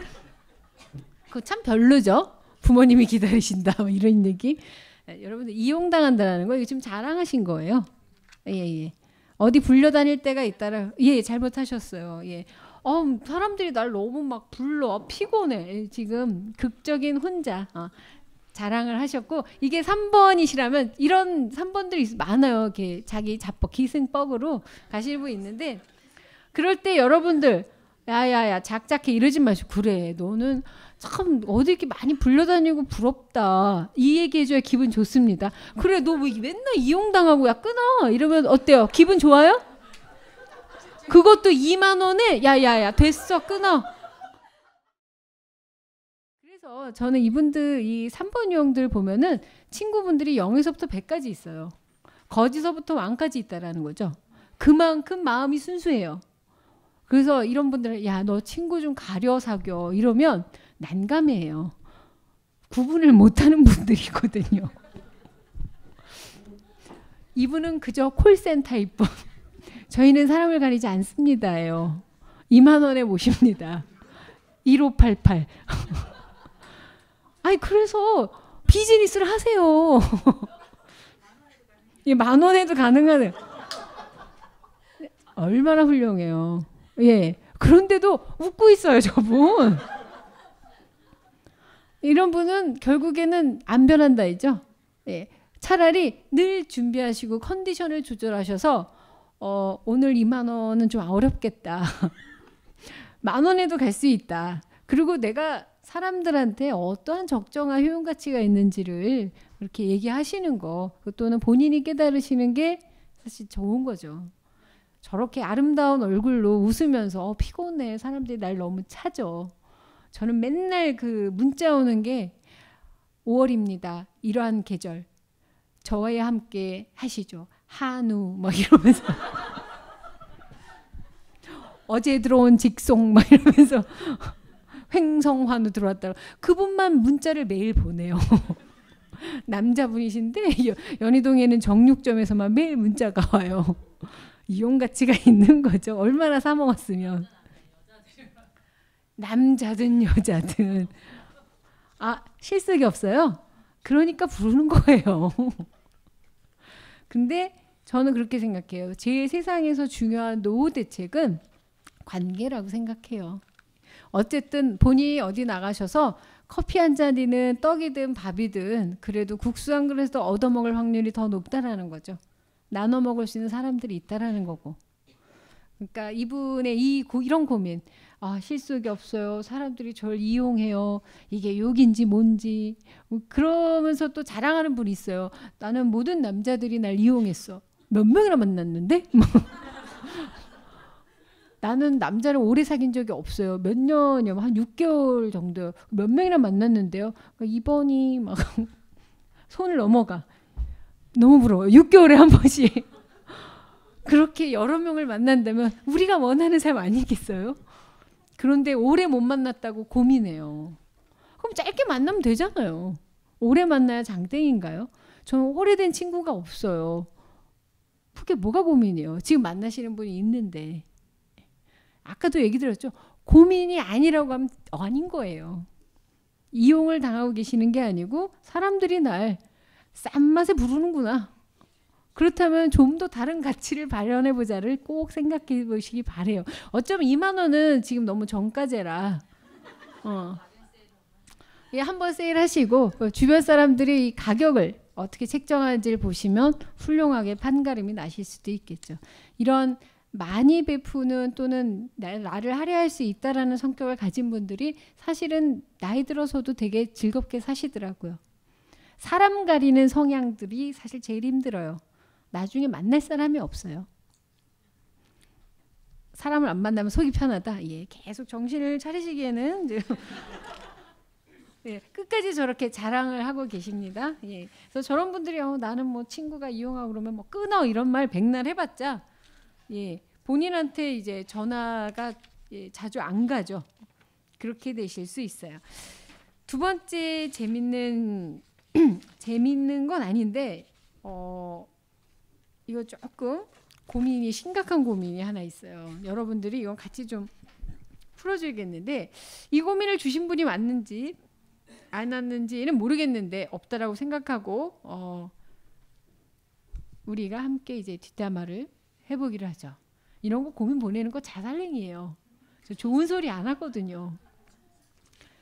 그 참 별로죠. 부모님이 기다리신다 뭐 이런 얘기. 네, 여러분들 이용당한다는거 지금 자랑하신 거예요. 예, 예 예. 어디 불려다닐 때가 있다라. 예, 예 잘못하셨어요. 예. 어, 사람들이 날 너무 막 불러 피곤해 예, 지금 극적인 혼자 어, 자랑을 하셨고 이게 3번이시라면 이런 3번들이 많아요. 이렇게 자기 자뻑 기승뻑으로 가시고 있는데 그럴 때 여러분들 야야야 작작해 이러지 마시고 그래 너는 참 어디 이렇게 많이 불려다니고 부럽다 이 얘기해줘야 기분 좋습니다 그래 너왜 뭐 맨날 이용당하고 야 끊어 이러면 어때요 기분 좋아요? 그것도 2만 원에 야야야 됐어 끊어 그래서 저는 이분들 이 3번 유형들 보면은 친구분들이 0에서부터 100까지 있어요. 거지서부터 왕까지 있다라는 거죠. 그만큼 마음이 순수해요. 그래서 이런 분들은 야너 친구 좀 가려 사겨 이러면 난감해요. 구분을 못하는 분들이거든요. 이분은 그저 콜센터 입법. 저희는 사람을 가리지 않습니다요 2만 원에 모십니다. 1588. 아니 그래서 비즈니스를 하세요. 만 원에도 가능하 얼마나 훌륭해요. 예. 그런데도 웃고 있어요, 저분. 이런 분은 결국에는 안 변한다 이죠. 예. 차라리 늘 준비하시고 컨디션을 조절하셔서 어, 오늘 2만 원은 좀 어렵겠다. 만 원에도 갈 수 있다. 그리고 내가 사람들한테 어떠한 적정한 효용 가치가 있는지를 그렇게 얘기하시는 거, 그 또는 본인이 깨달으시는 게 사실 좋은 거죠. 저렇게 아름다운 얼굴로 웃으면서 어, 피곤해 사람들이 날 너무 찾어. 저는 맨날 그 문자 오는 게 5월입니다. 이러한 계절 저와 함께 하시죠. 한우 막 이러면서 어제 들어온 직송 막 이러면서 횡성환우 들어왔다. 그분만 문자를 매일 보내요. 남자분이신데 연희동에는 정육점에서만 매일 문자가 와요. 이용 가치가 있는 거죠. 얼마나 사 먹었으면 남자든 여자든 아 실색이 없어요. 그러니까 부르는 거예요. 근데 저는 그렇게 생각해요. 제 세상에서 중요한 노후 대책은 관계라고 생각해요. 어쨌든 본인이 어디 나가셔서 커피 한 잔이든 떡이든 밥이든 그래도 국수 한 그릇도 얻어먹을 확률이 더 높다라는 거죠. 나눠 먹을 수 있는 사람들이 있다라는 거고. 그러니까 이분의 이 고, 이런 고민. 아, 실속이 없어요. 사람들이 저를 이용해요. 이게 욕인지 뭔지. 그러면서 또 자랑하는 분이 있어요. 나는 모든 남자들이 날 이용했어. 몇 명이나 만났는데? 뭐. 나는 남자를 오래 사귄 적이 없어요. 몇 년이요? 한 6개월 정도. 몇 명이나 만났는데요. 그러니까 이번이 막 손을 넘어가. 너무 부러워요. 6개월에 한 번씩. 그렇게 여러 명을 만난다면 우리가 원하는 삶 아니겠어요? 그런데 오래 못 만났다고 고민해요. 그럼 짧게 만나면 되잖아요. 오래 만나야 장땡인가요? 저는 오래된 친구가 없어요. 그게 뭐가 고민이에요? 지금 만나시는 분이 있는데 아까도 얘기 들었죠. 고민이 아니라고 하면 아닌 거예요. 이용을 당하고 계시는 게 아니고 사람들이 날싼 맛에 부르는구나. 그렇다면 좀 더 다른 가치를 발현해 보자를 꼭 생각해 보시기 바래요. 어쩌면 2만 원은 지금 너무 정가제라. 어. 예, 한번 세일하시고 주변 사람들이 이 가격을 어떻게 책정하는지를 보시면 훌륭하게 판가름이 나실 수도 있겠죠. 이런 많이 베푸는 또는 나를 할애할 수 있다라는 성격을 가진 분들이 사실은 나이 들어서도 되게 즐겁게 사시더라고요. 사람 가리는 성향들이 사실 제일 힘들어요. 나중에 만날 사람이 없어요. 사람을 안 만나면 속이 편하다. 예, 계속 정신을 차리시기에는 예, 끝까지 저렇게 자랑을 하고 계십니다. 예, 그래서 저런 분들이 어, 나는 뭐 친구가 이용하고 그러면 뭐 끊어 이런 말 백날 해봤자 예, 본인한테 이제 전화가 예, 자주 안 가죠. 그렇게 되실 수 있어요. 두 번째 재밌는 재밌는 건 아닌데 어, 이거 조금 고민이 심각한 고민이 하나 있어요. 여러분들이 이건 같이 좀 풀어줘야겠는데 이 고민을 주신 분이 왔는지 안 왔는지는 모르겠는데 없다라고 생각하고 어, 우리가 함께 이제 뒷담화를 해보기로 하죠. 이런 거 고민 보내는 거자살행이에요 좋은 소리 안 하거든요.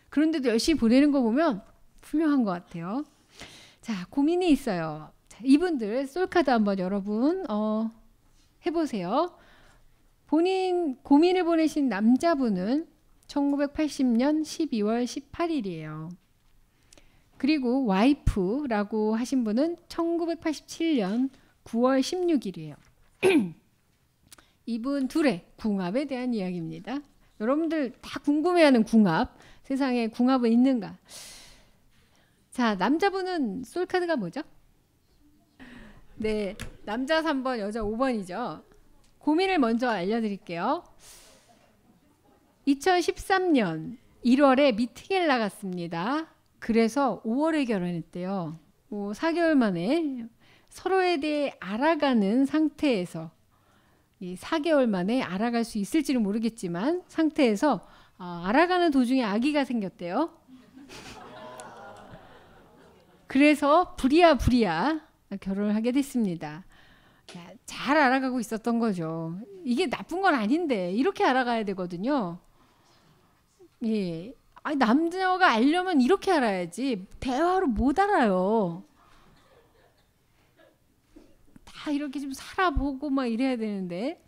그런데도 열심히 보내는 거 보면 훌륭한 것 같아요. 자, 고민이 있어요. 자, 이분들 솔카드 한번 여러분 어, 해보세요. 본인 고민을 보내신 남자분은 1980년 12월 18일이에요. 그리고 와이프라고 하신 분은 1987년 9월 16일이에요. 이분 둘의 궁합에 대한 이야기입니다. 여러분들 다 궁금해하는 궁합. 세상에 궁합은 있는가? 자, 남자분은 솔카드가 뭐죠? 네, 남자 3번, 여자 5번이죠. 고민을 먼저 알려드릴게요. 2013년 1월에 미팅을 나갔습니다. 그래서 5월에 결혼했대요. 뭐 4개월 만에 서로에 대해 알아가는 상태에서 이 4개월 만에 알아갈 수 있을지는 모르겠지만 상태에서 어, 알아가는 도중에 아기가 생겼대요. 그래서 부리부리 결혼을 하게 됐습니다. 잘 알아가고 있었던 거죠. 이게 나쁜 건 아닌데 이렇게 알아가야 되거든요. 예. 남자가 알려면 이렇게 알아야지 대화로 못 알아요. 아, 이렇게 좀 살아보고 막 이래야 되는데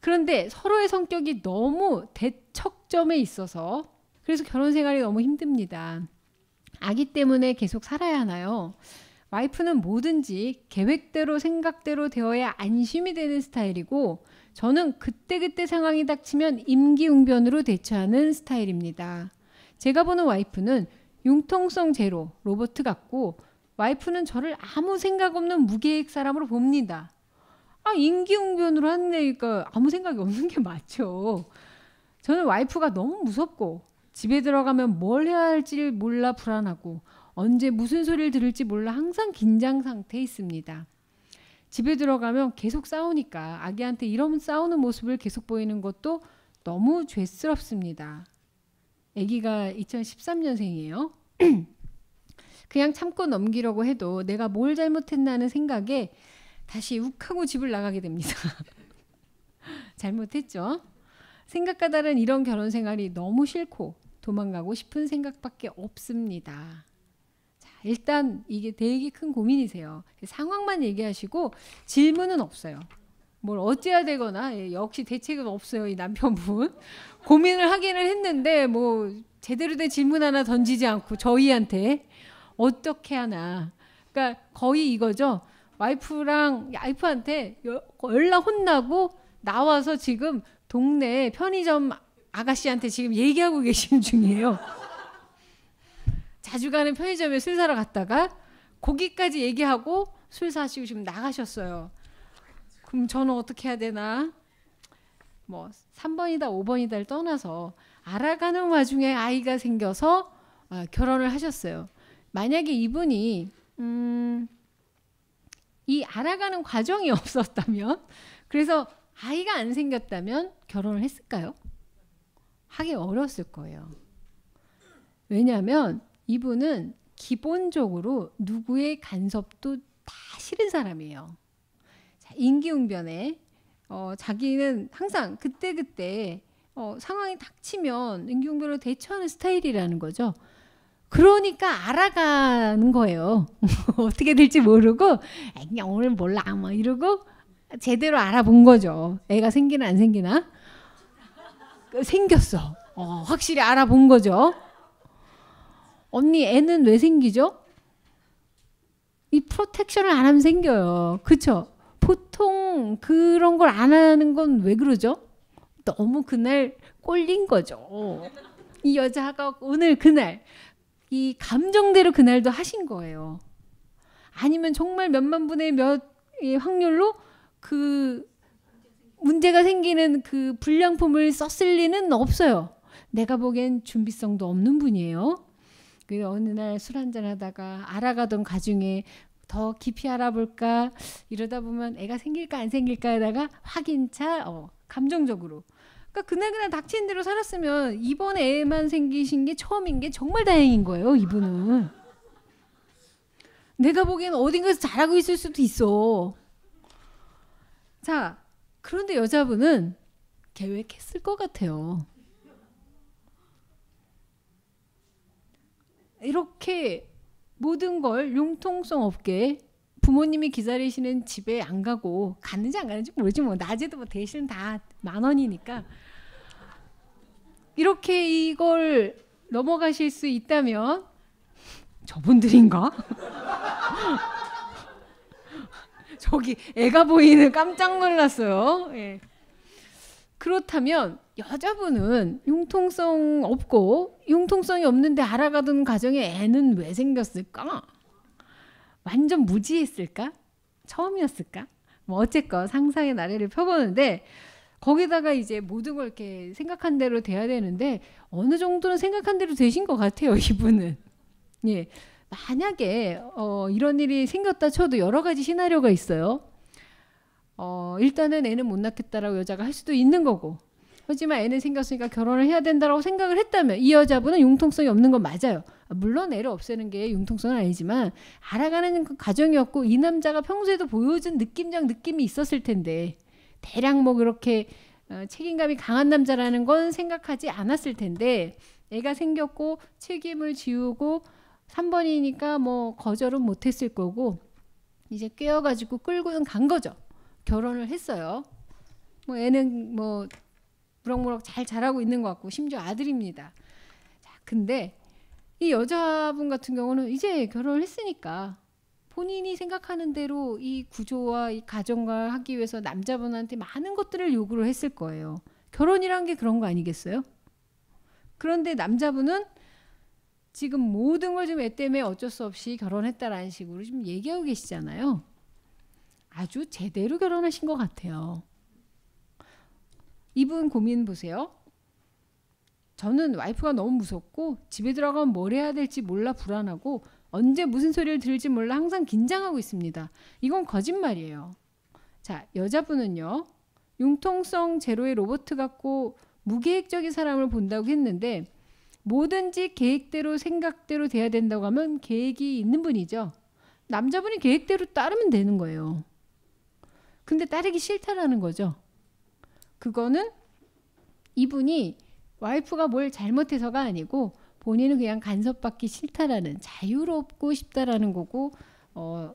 그런데 서로의 성격이 너무 대척점에 있어서 그래서 결혼 생활이 너무 힘듭니다. 아기 때문에 계속 살아야 하나요? 와이프는 뭐든지 계획대로 생각대로 되어야 안심이 되는 스타일이고 저는 그때그때 상황이 닥치면 임기응변으로 대처하는 스타일입니다. 제가 보는 와이프는 융통성 제로 로버트 같고 와이프는 저를 아무 생각 없는 무계획 사람으로 봅니다. 아, 인기응변으로 하니까 그러니까 아무 생각이 없는 게 맞죠. 저는 와이프가 너무 무섭고 집에 들어가면 뭘 해야 할지 몰라 불안하고 언제 무슨 소리를 들을지 몰라 항상 긴장 상태에 있습니다. 집에 들어가면 계속 싸우니까 아기한테 이런 싸우는 모습을 계속 보이는 것도 너무 죄스럽습니다. 아기가 2013년생이에요. 그냥 참고 넘기려고 해도 내가 뭘 잘못했나는 생각에 다시 욱하고 집을 나가게 됩니다. 잘못했죠? 생각과 다른 이런 결혼 생활이 너무 싫고 도망가고 싶은 생각밖에 없습니다. 자, 일단 이게 되게 큰 고민이세요. 상황만 얘기하시고 질문은 없어요. 뭘 어찌해야 되거나 예, 역시 대책은 없어요 이 남편분 고민을 하기는 했는데 뭐 제대로 된 질문 하나 던지지 않고 저희한테 어떻게 하나. 그러니까 거의 이거죠. 와이프랑 와이프한테 연락 혼나고 나와서 지금 동네 편의점 아가씨한테 지금 얘기하고 계신 중이에요. 자주 가는 편의점에 술 사러 갔다가 거기까지 얘기하고 술 사시고 지금 나가셨어요. 그럼 저는 어떻게 해야 되나? 뭐 3번이다 5번이다를 떠나서 알아가는 와중에 아이가 생겨서 아, 결혼을 하셨어요. 만약에 이분이 음, 이 알아가는 과정이 없었다면 그래서 아이가 안 생겼다면 결혼을 했을까요? 하기 어려웠을 거예요. 왜냐하면 이분은 기본적으로 누구의 간섭도 다 싫은 사람이에요. 자, 인기응변에 어, 자기는 항상 그때그때 그때, 어, 상황이 닥치면 인기응변으 대처하는 스타일이라는 거죠. 그러니까 알아가는 거예요. 어떻게 될지 모르고 그냥 오 몰라 뭐 이러고 제대로 알아본 거죠. 애가 생기나 안 생기나 그 생겼어. 어, 확실히 알아본 거죠. 언니 애는 왜 생기죠? 이 프로텍션을 안 하면 생겨요. 그쵸? 보통 그런 걸 안 하는 건 왜 그러죠? 너무 그날 꼴린 거죠. 이 여자가 오늘 그날 이 감정대로 그날도 하신 거예요. 아니면 정말 몇만 분의 몇의 확률로 그 문제가 생기는 그 불량품을 썼을 리는 없어요. 내가 보기엔 준비성도 없는 분이에요. 그 어느 날 술 한잔 하다가 알아가던 가중에 더 깊이 알아볼까 이러다 보면 애가 생길까 안 생길까 하다가 확인차 어, 감정적으로 그러니까 그날 그날 닥친 대로 살았으면 이번 애만 생기신 게 처음인 게 정말 다행인 거예요. 이분은. 내가 보기엔 어딘가에서 잘하고 있을 수도 있어. 자, 그런데 여자분은 계획했을 것 같아요. 이렇게 모든 걸 융통성 없게 부모님이 기다리시는 집에 안 가고 갔는지 안 갔는지 모르지 뭐 낮에도 뭐 대신 다만 원이니까 이렇게 이걸 넘어가실 수 있다면 저분들인가? 저기 애가 보이는 깜짝 놀랐어요. 예. 그렇다면 여자분은 융통성 없고 융통성이 없는데 알아가던 가정에 애는 왜 생겼을까? 완전 무지했을까? 처음이었을까? 뭐 어쨌건 상상의 나래를 펴보는데 거기다가 이제 모든 걸 이렇게 생각한 대로 돼야 되는데 어느 정도는 생각한 대로 되신 것 같아요 이분은 예 만약에 어, 이런 일이 생겼다 쳐도 여러 가지 시나리오가 있어요 어, 일단은 애는 못 낳겠다라고 여자가 할 수도 있는 거고 하지만 애는 생겼으니까 결혼을 해야 된다라고 생각을 했다면 이 여자분은 융통성이 없는 건 맞아요. 아, 물론 애를 없애는 게 융통성은 아니지만 알아가는 과정이었고 그 이 남자가 평소에도 보여준 느낌적 느낌이 있었을 텐데 대략 뭐 그렇게 어, 책임감이 강한 남자라는 건 생각하지 않았을 텐데 애가 생겼고 책임을 지우고 3번이니까 뭐 거절은 못했을 거고 이제 깨어가지고 끌고는 간 거죠. 결혼을 했어요. 뭐 애는 뭐 무럭무럭 잘 자라고 있는 것 같고 심지어 아들입니다. 자, 근데 이 여자분 같은 경우는 이제 결혼을 했으니까 본인이 생각하는 대로 이 구조와 이 가정과 하기 위해서 남자분한테 많은 것들을 요구를 했을 거예요. 결혼이란 게 그런 거 아니겠어요? 그런데 남자분은 지금 모든 걸 지금 애 때문에 어쩔 수 없이 결혼했다라는 식으로 지금 얘기하고 계시잖아요. 아주 제대로 결혼하신 것 같아요. 이분 고민 보세요. 저는 와이프가 너무 무섭고 집에 들어가면 뭘 해야 될지 몰라 불안하고 언제 무슨 소리를 들을지 몰라 항상 긴장하고 있습니다. 이건 거짓말이에요. 자, 여자분은요. 융통성 제로의 로봇 같고 무계획적인 사람을 본다고 했는데 뭐든지 계획대로 생각대로 돼야 된다고 하면 계획이 있는 분이죠. 남자분이 계획대로 따르면 되는 거예요. 근데 따르기 싫다라는 거죠. 그거는 이분이 와이프가 뭘 잘못해서가 아니고 본인은 그냥 간섭받기 싫다라는 자유롭고 싶다라는 거고 어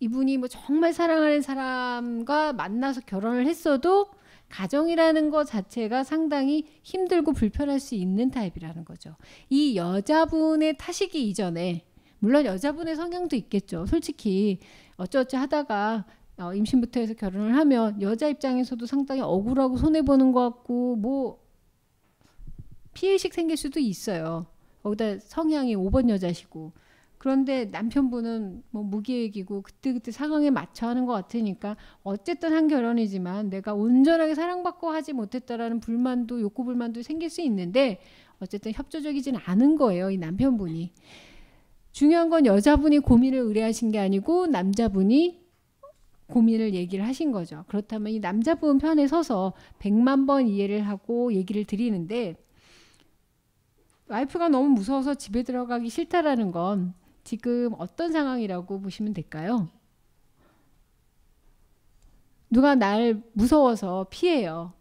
이분이 뭐 정말 사랑하는 사람과 만나서 결혼을 했어도 가정이라는 것 자체가 상당히 힘들고 불편할 수 있는 타입이라는 거죠. 이 여자분의 타시기 이전에 물론 여자분의 성향도 있겠죠. 솔직히 어쩌어쩌 하다가 어, 임신부터 해서 결혼을 하면 여자 입장에서도 상당히 억울하고 손해 보는 것 같고 뭐 피해식 생길 수도 있어요. 거기다 성향이 5번 여자시고 그런데 남편분은 뭐무기획이고 그때그때 상황에 맞춰 하는 것 같으니까 어쨌든 한 결혼이지만 내가 온전하게 사랑받고 하지 못했다라는 불만도 욕구 불만도 생길 수 있는데 어쨌든 협조적이진 않은 거예요 이 남편분이 중요한 건 여자분이 고민을 의뢰하신 게 아니고 남자분이 고민을 얘기를 하신 거죠 그렇다면 이 남자분 편에 서서 백만 번 이해를 하고 얘기를 드리는데 와이프가 너무 무서워서 집에 들어가기 싫다라는 건 지금 어떤 상황이라고 보시면 될까요? 누가 날 무서워서 피해요.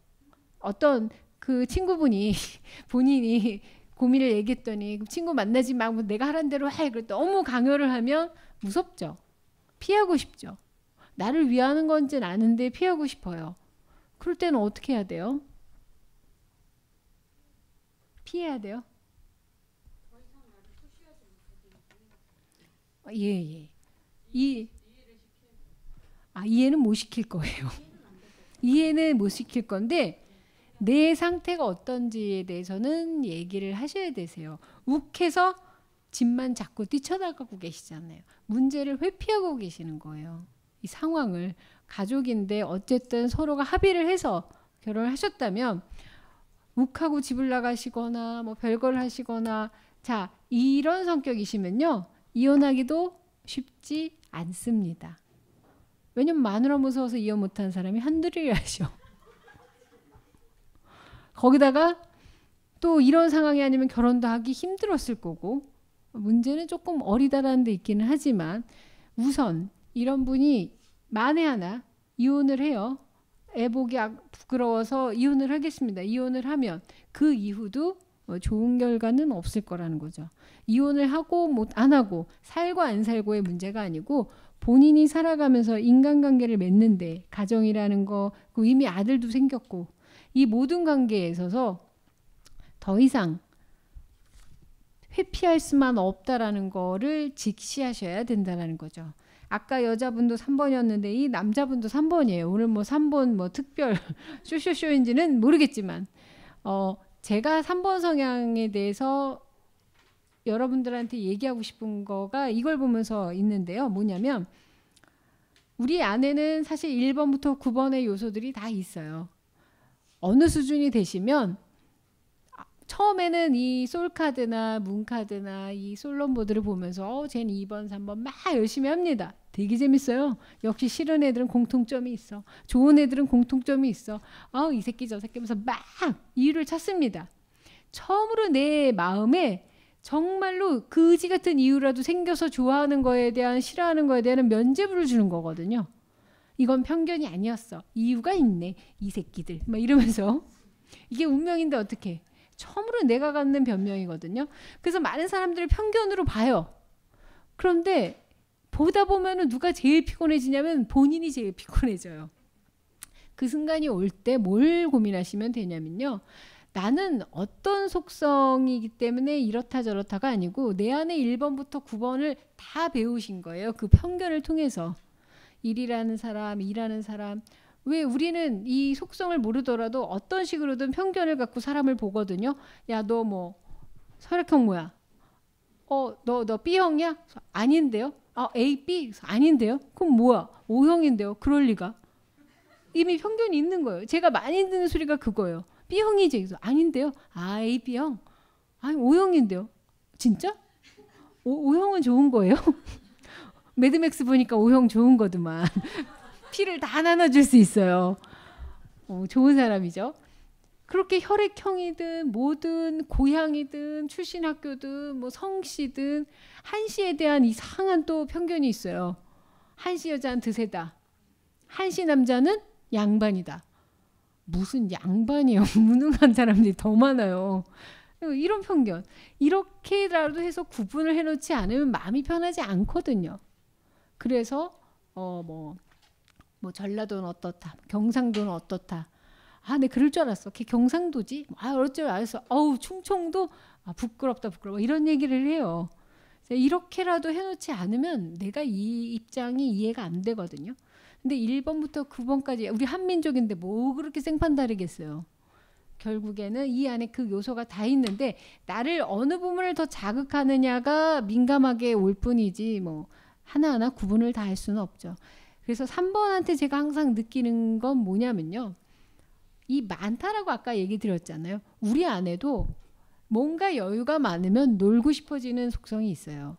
어떤 그 친구분이 본인이 고민을 얘기했더니 친구 만나지 마. 뭐 내가 하란 대로 해. 그 너무 강요를 하면 무섭죠. 피하고 싶죠. 나를 위하는 건지는 아는데 피하고 싶어요. 그럴 때는 어떻게 해야 돼요? 피해야 돼요. 예, 예. 이, 아, 이해는 못 시킬 거예요. 이해는 못 시킬 건데, 내 상태가 어떤지에 대해서는 얘기를 하셔야 되세요. 욱해서 집만 자꾸 뛰쳐나가고 계시잖아요. 문제를 회피하고 계시는 거예요. 이 상황을. 가족인데 어쨌든 서로가 합의를 해서 결혼을 하셨다면, 욱하고 집을 나가시거나, 뭐 별걸 하시거나, 자, 이런 성격이시면요. 이혼하기도 쉽지 않습니다. 왜냐면 마누라 무서워서 이혼 못한 사람이 한둘이라죠. 거기다가 또 이런 상황이 아니면 결혼도 하기 힘들었을 거고 문제는 조금 어리다라는 데 있기는 하지만 우선 이런 분이 만에 하나 이혼을 해요. 애복이 부끄러워서 이혼을 하겠습니다. 이혼을 하면 그 이후도 뭐 좋은 결과는 없을 거라는 거죠. 이혼을 하고 못 안 하고 살고 안 살고의 문제가 아니고 본인이 살아가면서 인간관계를 맺는데 가정이라는 거 그 이미 아들도 생겼고 이 모든 관계에 있어서 더 이상 회피할 수만 없다라는 거를 직시하셔야 된다라는 거죠. 아까 여자분도 3번이었는데 이 남자분도 3번이에요. 오늘 뭐 3번 뭐 특별 쇼쇼쇼인지는 모르겠지만 어 제가 3번 성향에 대해서 여러분들한테 얘기하고 싶은 거가 이걸 보면서 있는데요. 뭐냐면 우리 안에는 사실 1번부터 9번의 요소들이 다 있어요. 어느 수준이 되시면 처음에는 이 솔카드나 문카드나 이 솔론보드를 보면서 어, 쟤는 2번, 3번 막 열심히 합니다. 되게 재밌어요. 역시 싫은 애들은 공통점이 있어. 좋은 애들은 공통점이 있어. 어, 우이 새끼 저 새끼 하면서 막 이유를 찾습니다. 처음으로 내 마음에 정말로 그지 같은 이유라도 생겨서 좋아하는 거에 대한 싫어하는 거에 대한 면죄부를 주는 거거든요. 이건 편견이 아니었어. 이유가 있네. 이 새끼들. 막 이러면서 이게 운명인데 어떻게? 처음으로 내가 갖는 변명이거든요. 그래서 많은 사람들을 편견으로 봐요. 그런데 보다 보면 누가 제일 피곤해지냐면 본인이 제일 피곤해져요. 그 순간이 올 때 뭘 고민하시면 되냐면요. 나는 어떤 속성이기 때문에 이렇다 저렇다가 아니고 내 안에 1번부터 9번을 다 배우신 거예요. 그 편견을 통해서. 일이라는 사람, 일하는 사람, 왜 우리는 이 속성을 모르더라도 어떤 식으로든 편견을 갖고 사람을 보거든요. 야, 너뭐 혈액형 뭐야? 어, 너 너 B형이야? 아닌데요. 아, A, B 아닌데요. 그럼 뭐야? O형인데요. 그럴 리가. 이미 편견이 있는 거예요. 제가 많이 듣는 소리가 그거예요. B형이지. 아닌데요. 아, A, B형. 아니, O형인데요. 진짜? O형은 좋은 거예요? 매드맥스 보니까 O형 좋은 거더만. 피를 다 나눠줄 수 있어요. 어, 좋은 사람이죠. 그렇게 혈액형이든 뭐든 고향이든 출신 학교든 뭐 성씨든 한씨에 대한 이상한 또 편견이 있어요. 한씨 여자는 드세다. 한씨 남자는 양반이다. 무슨 양반이요 무능한 사람들이 더 많아요. 이런 편견. 이렇게라도 해서 구분을 해놓지 않으면 마음이 편하지 않거든요. 그래서 어뭐 뭐 전라도는 어떻다, 경상도는 어떻다. 아, 내 그럴 줄 알았어. 걔 경상도지. 아, 어쩔줄 알았어. 어우, 충청도 아, 부끄럽다, 부끄러워. 뭐 이런 얘기를 해요. 이렇게라도 해놓지 않으면 내가 이 입장이 이해가 안 되거든요. 근데 1번부터 9번까지 우리 한민족인데 뭐 그렇게 생판다르겠어요. 결국에는 이 안에 그 요소가 다 있는데 나를 어느 부분을 더 자극하느냐가 민감하게 올 뿐이지 뭐 하나하나 구분을 다 할 수는 없죠. 그래서 3번한테 제가 항상 느끼는 건 뭐냐면요. 이 많다라고 아까 얘기 드렸잖아요. 우리 안에도 뭔가 여유가 많으면 놀고 싶어지는 속성이 있어요.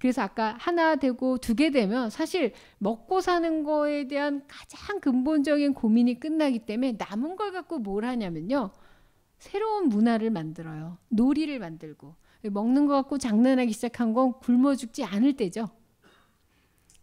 그래서 아까 하나 되고 두 개 되면 사실 먹고 사는 거에 대한 가장 근본적인 고민이 끝나기 때문에 남은 걸 갖고 뭘 하냐면요. 새로운 문화를 만들어요. 놀이를 만들고. 먹는 거 갖고 장난하기 시작한 건 굶어 죽지 않을 때죠.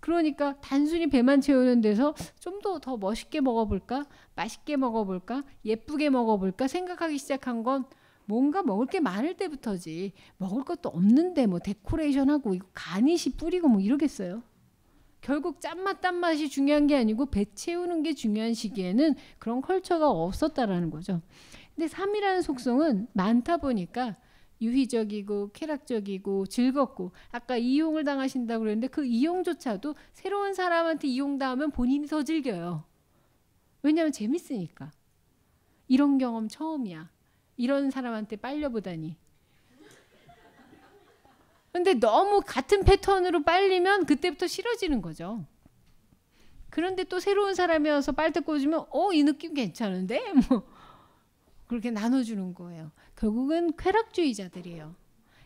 그러니까 단순히 배만 채우는 데서 좀 더 더 멋있게 먹어볼까? 맛있게 먹어볼까? 예쁘게 먹어볼까? 생각하기 시작한 건 뭔가 먹을 게 많을 때부터지 먹을 것도 없는데 뭐 데코레이션하고 이거 가니시 뿌리고 뭐 이러겠어요. 결국 짠맛 딴맛이 중요한 게 아니고 배 채우는 게 중요한 시기에는 그런 컬처가 없었다라는 거죠. 근데 삼이라는 속성은 많다 보니까 유희적이고 쾌락적이고 즐겁고 아까 이용을 당하신다고 그랬는데 그 이용조차도 새로운 사람한테 이용당하면 본인이 더 즐겨요. 왜냐하면 재밌으니까. 이런 경험 처음이야. 이런 사람한테 빨려보다니. 근데 너무 같은 패턴으로 빨리면 그때부터 싫어지는 거죠. 그런데 또 새로운 사람이어서 빨대 꽂으면 어이 느낌 괜찮은데 뭐 그렇게 나눠주는 거예요. 결국은 쾌락주의자들이에요.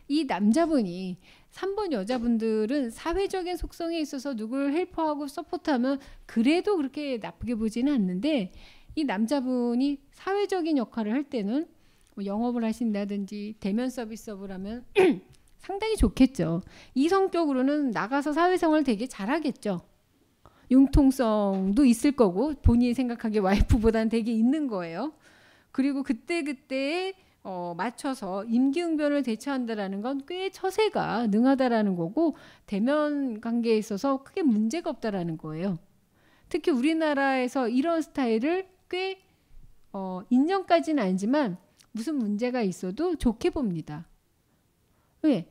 이 남자분이 3번 여자분들은 사회적인 속성에 있어서 누구 헬퍼하고 서포트하면 그래도 그렇게 나쁘게 보지는 않는데 이 남자분이 사회적인 역할을 할 때는 뭐 영업을 하신다든지 대면 서비스업을 하면 상당히 좋겠죠. 이성적으로는 나가서 사회생활 되게 잘하겠죠. 융통성도 있을 거고 본인이 생각하기에 와이프보다는 되게 있는 거예요. 그리고 그때그때의 어, 맞춰서 임기응변을 대처한다라는 건 꽤 처세가 능하다라는 거고 대면 관계에 있어서 크게 문제가 없다라는 거예요. 특히 우리나라에서 이런 스타일을 꽤 어, 인정까지는 아니지만 무슨 문제가 있어도 좋게 봅니다. 왜?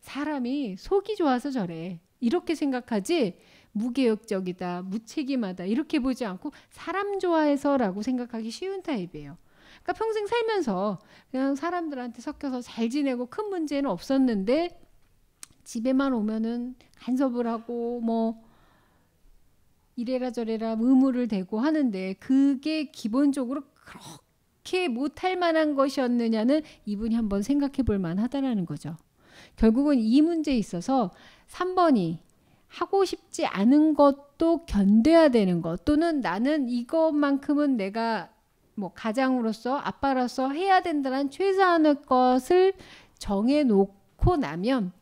사람이 속이 좋아서 저래. 이렇게 생각하지 무개혁적이다 무책임하다 이렇게 보지 않고 사람 좋아해서라고 생각하기 쉬운 타입이에요. 그러니까 평생 살면서 그냥 사람들한테 섞여서 잘 지내고 큰 문제는 없었는데 집에만 오면은 간섭을 하고 뭐 이래라 저래라 의무를 대고 하는데 그게 기본적으로 그렇게 못할 만한 것이었느냐는 이분이 한번 생각해 볼 만하다라는 거죠. 결국은 이 문제에 있어서 3번이 하고 싶지 않은 것도 견뎌야 되는 것 또는 나는 이것만큼은 내가 뭐 가장으로서 아빠로서 해야 된다는 최소한의 것을 정해놓고 나면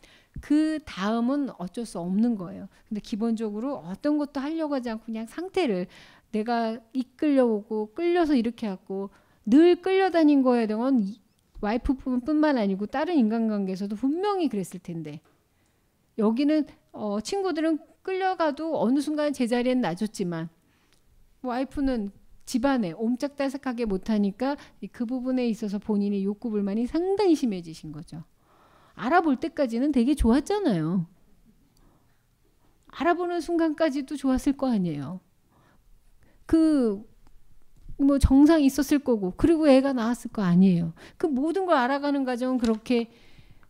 그 다음은 어쩔 수 없는 거예요. 근데 기본적으로 어떤 것도 하려고 하지 않고 그냥 상태를 내가 이끌려오고 끌려서 이렇게 하고 늘 끌려다닌 거에 대한 와이프 뿐만 아니고 다른 인간관계에서도 분명히 그랬을 텐데 여기는 어, 친구들은 끌려가도 어느 순간 제자리엔 놔줬지만 와이프는 집안에 옴짝달싹하게 못하니까 그 부분에 있어서 본인의 욕구 불만이 상당히 심해지신 거죠. 알아볼 때까지는 되게 좋았잖아요. 알아보는 순간까지도 좋았을 거 아니에요. 그 뭐정상 있었을 거고 그리고 애가 나왔을 거 아니에요. 그 모든 걸 알아가는 과정은 그렇게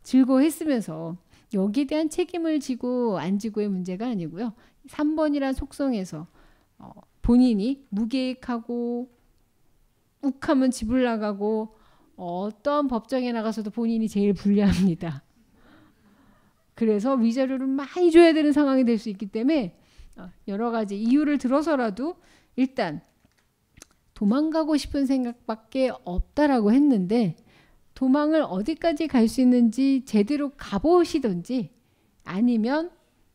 즐거워했으면서 여기에 대한 책임을 지고 안 지고의 문제가 아니고요. 3번이란 속성에서 어, 본인이 무계획하고 욱하면 집을 나가고 어떤 법정에 나가서도 본인이 제일 불리합니다. 그래서 위자료를 많이 줘야 되는 상황이 될 수 있기 때문에 어, 여러 가지 이유를 들어서라도 일단 도망가고 싶은 생각밖에 없다라고 했는데 도망을 어디까지 갈 수 있는지 제대로 가보시든지 아니면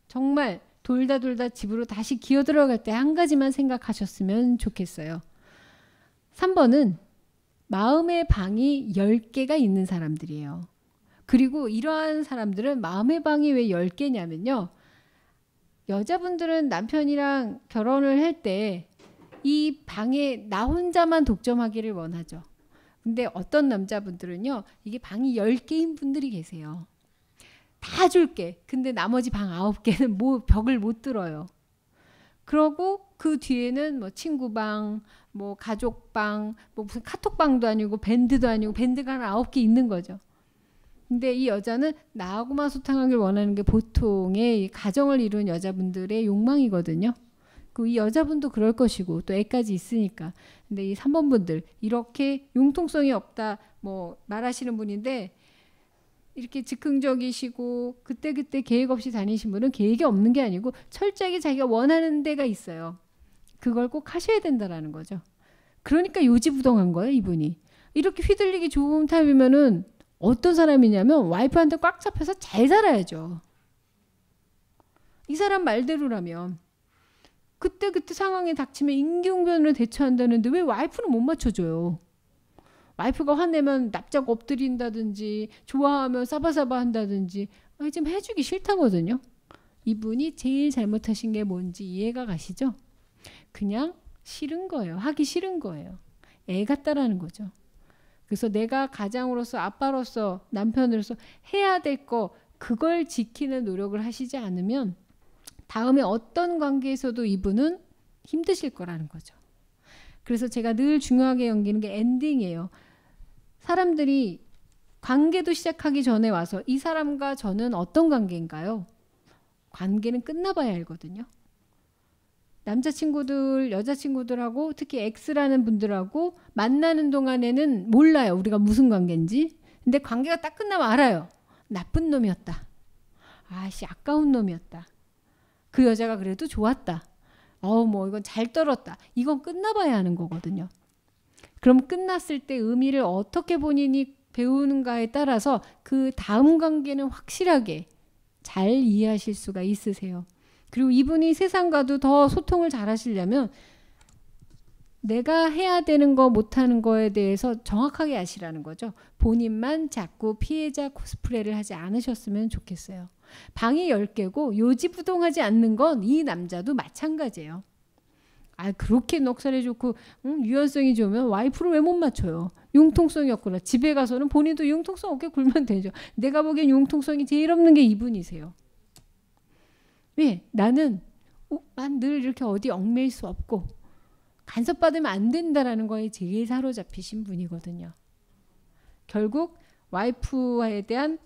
정말 돌다 돌다 집으로 다시 기어 들어갈 때 한 가지만 생각하셨으면 좋겠어요. 3번은 마음의 방이 10개가 있는 사람들이에요. 그리고 이러한 사람들은 마음의 방이 왜 10개냐면요. 여자분들은 남편이랑 결혼을 할 때 이 방에 나 혼자만 독점하기를 원하죠. 근데 어떤 남자분들은요. 이게 방이 10개인 분들이 계세요. 다 줄게. 근데 나머지 방 아홉 개는 뭐 벽을 못 들어요. 그러고 그 뒤에는 뭐 친구 방, 뭐 가족 방, 뭐 무슨 카톡 방도 아니고 밴드도 아니고 밴드가 한 아홉 개 있는 거죠. 근데 이 여자는 나하고만 소탕하길 원하는 게 보통의 가정을 이룬 여자분들의 욕망이거든요. 그 이 여자분도 그럴 것이고 또 애까지 있으니까. 근데 이 3번 분들 이렇게 융통성이 없다 뭐 말하시는 분인데 이렇게 즉흥적이시고 그때그때 계획 없이 다니신 분은 계획이 없는 게 아니고 철저하게 자기가 원하는 데가 있어요. 그걸 꼭 하셔야 된다라는 거죠. 그러니까 요지부동한 거예요, 이분이. 이렇게 휘둘리기 좋은 타입이면은 어떤 사람이냐면 와이프한테 꽉 잡혀서 잘 살아야죠. 이 사람 말대로라면 그때그때 상황에 닥치면 인기응변으로 대처한다는데 왜 와이프는 못 맞춰줘요? 와이프가 화내면 납작 엎드린다든지 좋아하면 사바사바 한다든지 좀 해주기 싫다거든요. 이분이 제일 잘못하신 게 뭔지 이해가 가시죠? 그냥 싫은 거예요. 하기 싫은 거예요. 애 같다라는 거죠. 그래서 내가 가장으로서 아빠로서 남편으로서 해야 될 거 그걸 지키는 노력을 하시지 않으면 다음에 어떤 관계에서도 이분은 힘드실 거라는 거죠. 그래서 제가 늘 중요하게 연기는 게 엔딩이에요. 사람들이 관계도 시작하기 전에 와서 이 사람과 저는 어떤 관계인가요? 관계는 끝나봐야 알거든요. 남자친구들, 여자친구들하고 특히 X라는 분들하고 만나는 동안에는 몰라요. 우리가 무슨 관계인지. 근데 관계가 딱 끝나면 알아요. 나쁜 놈이었다. 아씨, 아까운 놈이었다. 그 여자가 그래도 좋았다. 어우, 뭐, 이건 잘 떨었다. 이건 끝나봐야 하는 거거든요. 그럼 끝났을 때 의미를 어떻게 본인이 배우는가에 따라서 그 다음 관계는 확실하게 잘 이해하실 수가 있으세요. 그리고 이분이 세상과도 더 소통을 잘 하시려면 내가 해야 되는 거 못하는 거에 대해서 정확하게 아시라는 거죠. 본인만 자꾸 피해자 코스프레를 하지 않으셨으면 좋겠어요. 방이 10개고 요지부동하지 않는 건 이 남자도 마찬가지예요. 아 그렇게 넉살이 좋고 음, 유연성이 좋으면 와이프를 왜 못 맞춰요? 융통성이 없구나. 집에 가서는 본인도 융통성 없게 굴면 되죠. 내가 보기엔 융통성이 제일 없는 게 이분이세요. 왜? 나는 만늘 어, 이렇게 어디 얽매일 수 없고 간섭받으면 안 된다라는 거에 제일 사로잡히신 분이거든요. 결국 와이프에 대한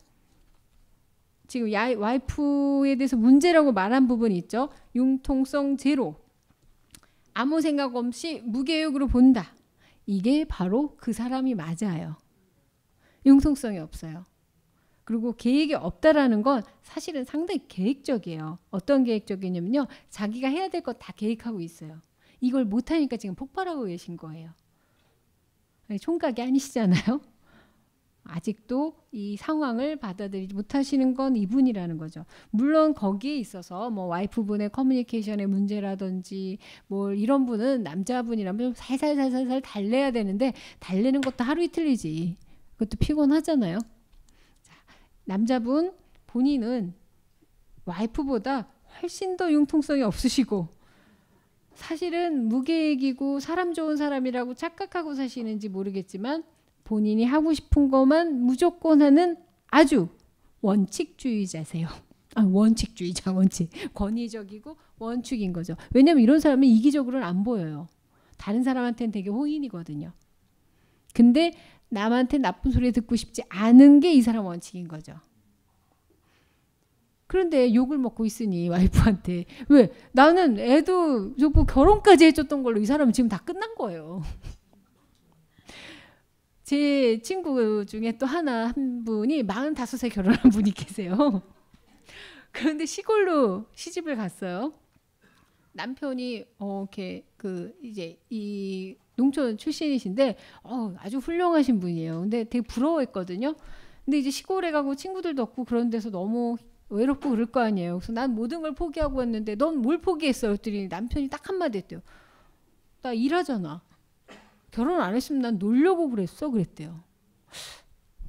지금 야, 와이프에 대해서 문제라고 말한 부분이 있죠. 융통성 제로. 아무 생각 없이 무계획으로 본다. 이게 바로 그 사람이 맞아요. 융통성이 없어요. 그리고 계획이 없다라는 건 사실은 상당히 계획적이에요. 어떤 계획적이냐면요. 자기가 해야 될 것 다 계획하고 있어요. 이걸 못하니까 지금 폭발하고 계신 거예요. 총각이 아니시잖아요. 아직도 이 상황을 받아들이지 못하시는 건 이분이라는 거죠. 물론 거기에 있어서 뭐 와이프분의 커뮤니케이션의 문제라든지 뭘 뭐 이런 분은 남자분이라면 좀 살살살살살 달래야 되는데 달래는 것도 하루 이틀이지. 그것도 피곤하잖아요. 자, 남자분 본인은 와이프보다 훨씬 더 융통성이 없으시고 사실은 무계획이고 사람 좋은 사람이라고 착각하고 사시는지 모르겠지만 본인이 하고 싶은 것만 무조건 하는 아주 원칙주의자세요. 아, 원칙주의자, 원칙. 권위적이고 원칙인 거죠. 왜냐면 이런 사람은 이기적으로는 안 보여요. 다른 사람한테는 되게 호인이거든요. 근데 남한테 나쁜 소리 듣고 싶지 않은 게 이 사람 원칙인 거죠. 그런데 욕을 먹고 있으니 와이프한테 왜 나는 애도 결혼까지 해줬던 걸로 이 사람은 지금 다 끝난 거예요. 제 친구 중에 또 하나 한 분이 45세 결혼한 분이 계세요. 그런데 시골로 시집을 갔어요. 남편이 어 이렇게 그 이제 이 농촌 출신이신데 어 아주 훌륭하신 분이에요. 근데 되게 부러워했거든요. 근데 이제 시골에 가고 친구들도 없고 그런 데서 너무 외롭고 그럴 거 아니에요. 그래서 난 모든 걸 포기하고 왔는데 넌 뭘 포기했어? 그랬더니 남편이 딱 한마디 했대요. 나 일하잖아. 결혼 안 했으면 난 놀려고 그랬어 그랬대요.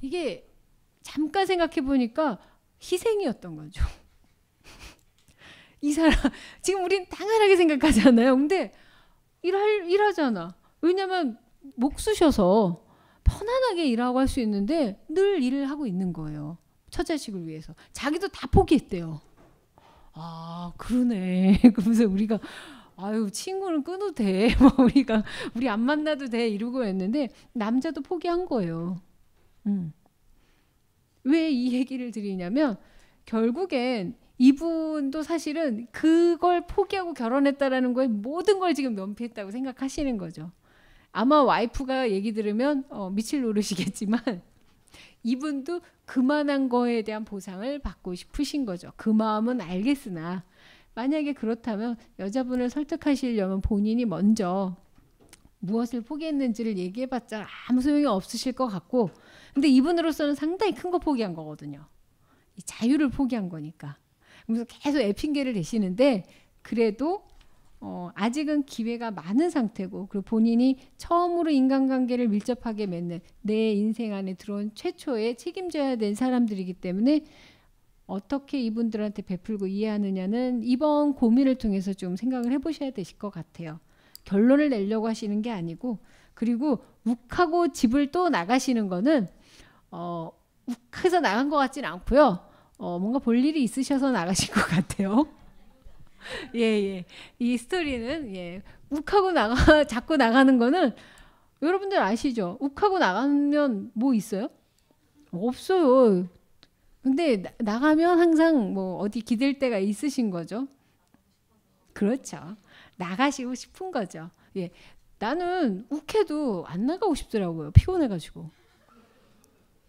이게 잠깐 생각해 보니까 희생이었던 거죠. 이 사람 지금 우린 당연하게 생각하잖아요. 근데 일할 일하잖아. 왜냐면 목쑤셔서 편안하게 일하고 할 수 있는데 늘 일을 하고 있는 거예요. 첫 자식을 위해서 자기도 다 포기했대요. 아 그러네. 그러서 우리가 아유 친구는 끊어도 돼. 막 뭐 우리가 우리 안 만나도 돼 이러고 했는데 남자도 포기한 거예요. 음. 왜 이 얘기를 드리냐면 결국엔 이분도 사실은 그걸 포기하고 결혼했다라는 거에 모든 걸 지금 면피했다고 생각하시는 거죠. 아마 와이프가 얘기 들으면 어, 미칠 노릇이겠지만 이분도 그만한 거에 대한 보상을 받고 싶으신 거죠. 그 마음은 알겠으나 만약에 그렇다면 여자분을 설득하시려면 본인이 먼저 무엇을 포기했는지를 얘기해봤자 아무 소용이 없으실 것 같고 근데 이분으로서는 상당히 큰 거 포기한 거거든요. 자유를 포기한 거니까. 그래서 계속 에핑계를 대시는데 그래도 어 아직은 기회가 많은 상태고 그리고 본인이 처음으로 인간관계를 밀접하게 맺는 내 인생 안에 들어온 최초의 책임져야 된 사람들이기 때문에 어떻게 이분들한테 베풀고 이해하느냐는 이번 고민을 통해서 좀 생각을 해보셔야 되실 것 같아요. 결론을 내려고 하시는 게 아니고 그리고 욱하고 집을 또 나가시는 거는 어, 욱해서 나간 것 같진 않고요. 어, 뭔가 볼 일이 있으셔서 나가신 것 같아요. 예, 예. 이 스토리는, 예. 욱하고 나가, 자꾸 나가는 거는 여러분들 아시죠? 욱하고 나가면 뭐 있어요? 없어요. 근데 나, 가면 항상 뭐 어디 기댈 데가 있으신 거죠? 그렇죠. 나가시고 싶은 거죠. 예. 나는 욱해도 안 나가고 싶더라고요. 피곤해가지고.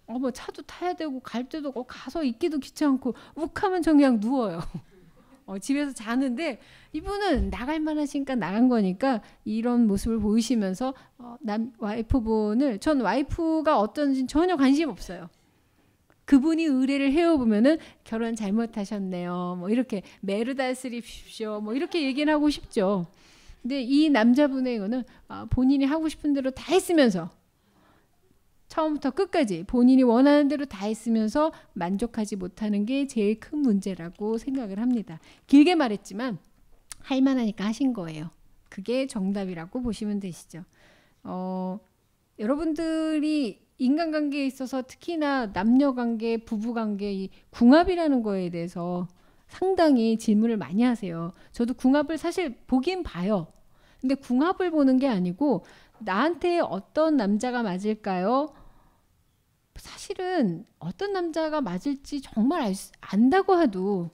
어머 차도 타야 되고 갈 때도 어, 가서 있기도 귀찮고 욱하면 전 그냥 누워요. 어, 집에서 자는데 이분은 나갈 만하시니까 나간 거니까 이런 모습을 보이시면서 어, 남 와이프분을 전 와이프가 어떤지 전혀 관심 없어요. 그분이 의뢰를 해오보면은 결혼 잘못하셨네요. 뭐 이렇게 메르 다스리십시오. 뭐 이렇게 얘기를 하고 싶죠. 근데 이 남자분의 이거는 아, 본인이 하고 싶은 대로 다 했으면서 처음부터 끝까지 본인이 원하는 대로 다 했으면서 만족하지 못하는 게 제일 큰 문제라고 생각을 합니다. 길게 말했지만 할만하니까 하신 거예요. 그게 정답이라고 보시면 되시죠. 어, 여러분들이 인간관계에 있어서 특히나 남녀관계, 부부관계, 이 궁합이라는 거에 대해서 상당히 질문을 많이 하세요. 저도 궁합을 사실 보긴 봐요. 근데 궁합을 보는 게 아니고 나한테 어떤 남자가 맞을까요? 사실은 어떤 남자가 맞을지 정말 알, 안다고 해도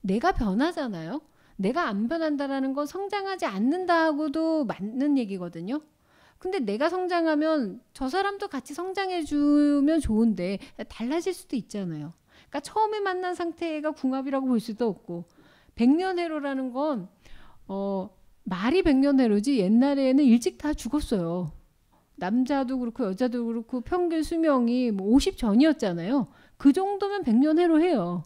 내가 변하잖아요. 내가 안 변한다라는 건 성장하지 않는다 하고도 맞는 얘기거든요. 근데 내가 성장하면 저 사람도 같이 성장해 주면 좋은데 달라질 수도 있잖아요. 그러니까 처음에 만난 상태가 궁합이라고 볼 수도 없고 백년해로라는 건 어, 말이 백년해로지 옛날에는 일찍 다 죽었어요. 남자도 그렇고 여자도 그렇고 평균 수명이 뭐50 전이었잖아요. 그 정도면 백년해로 해요.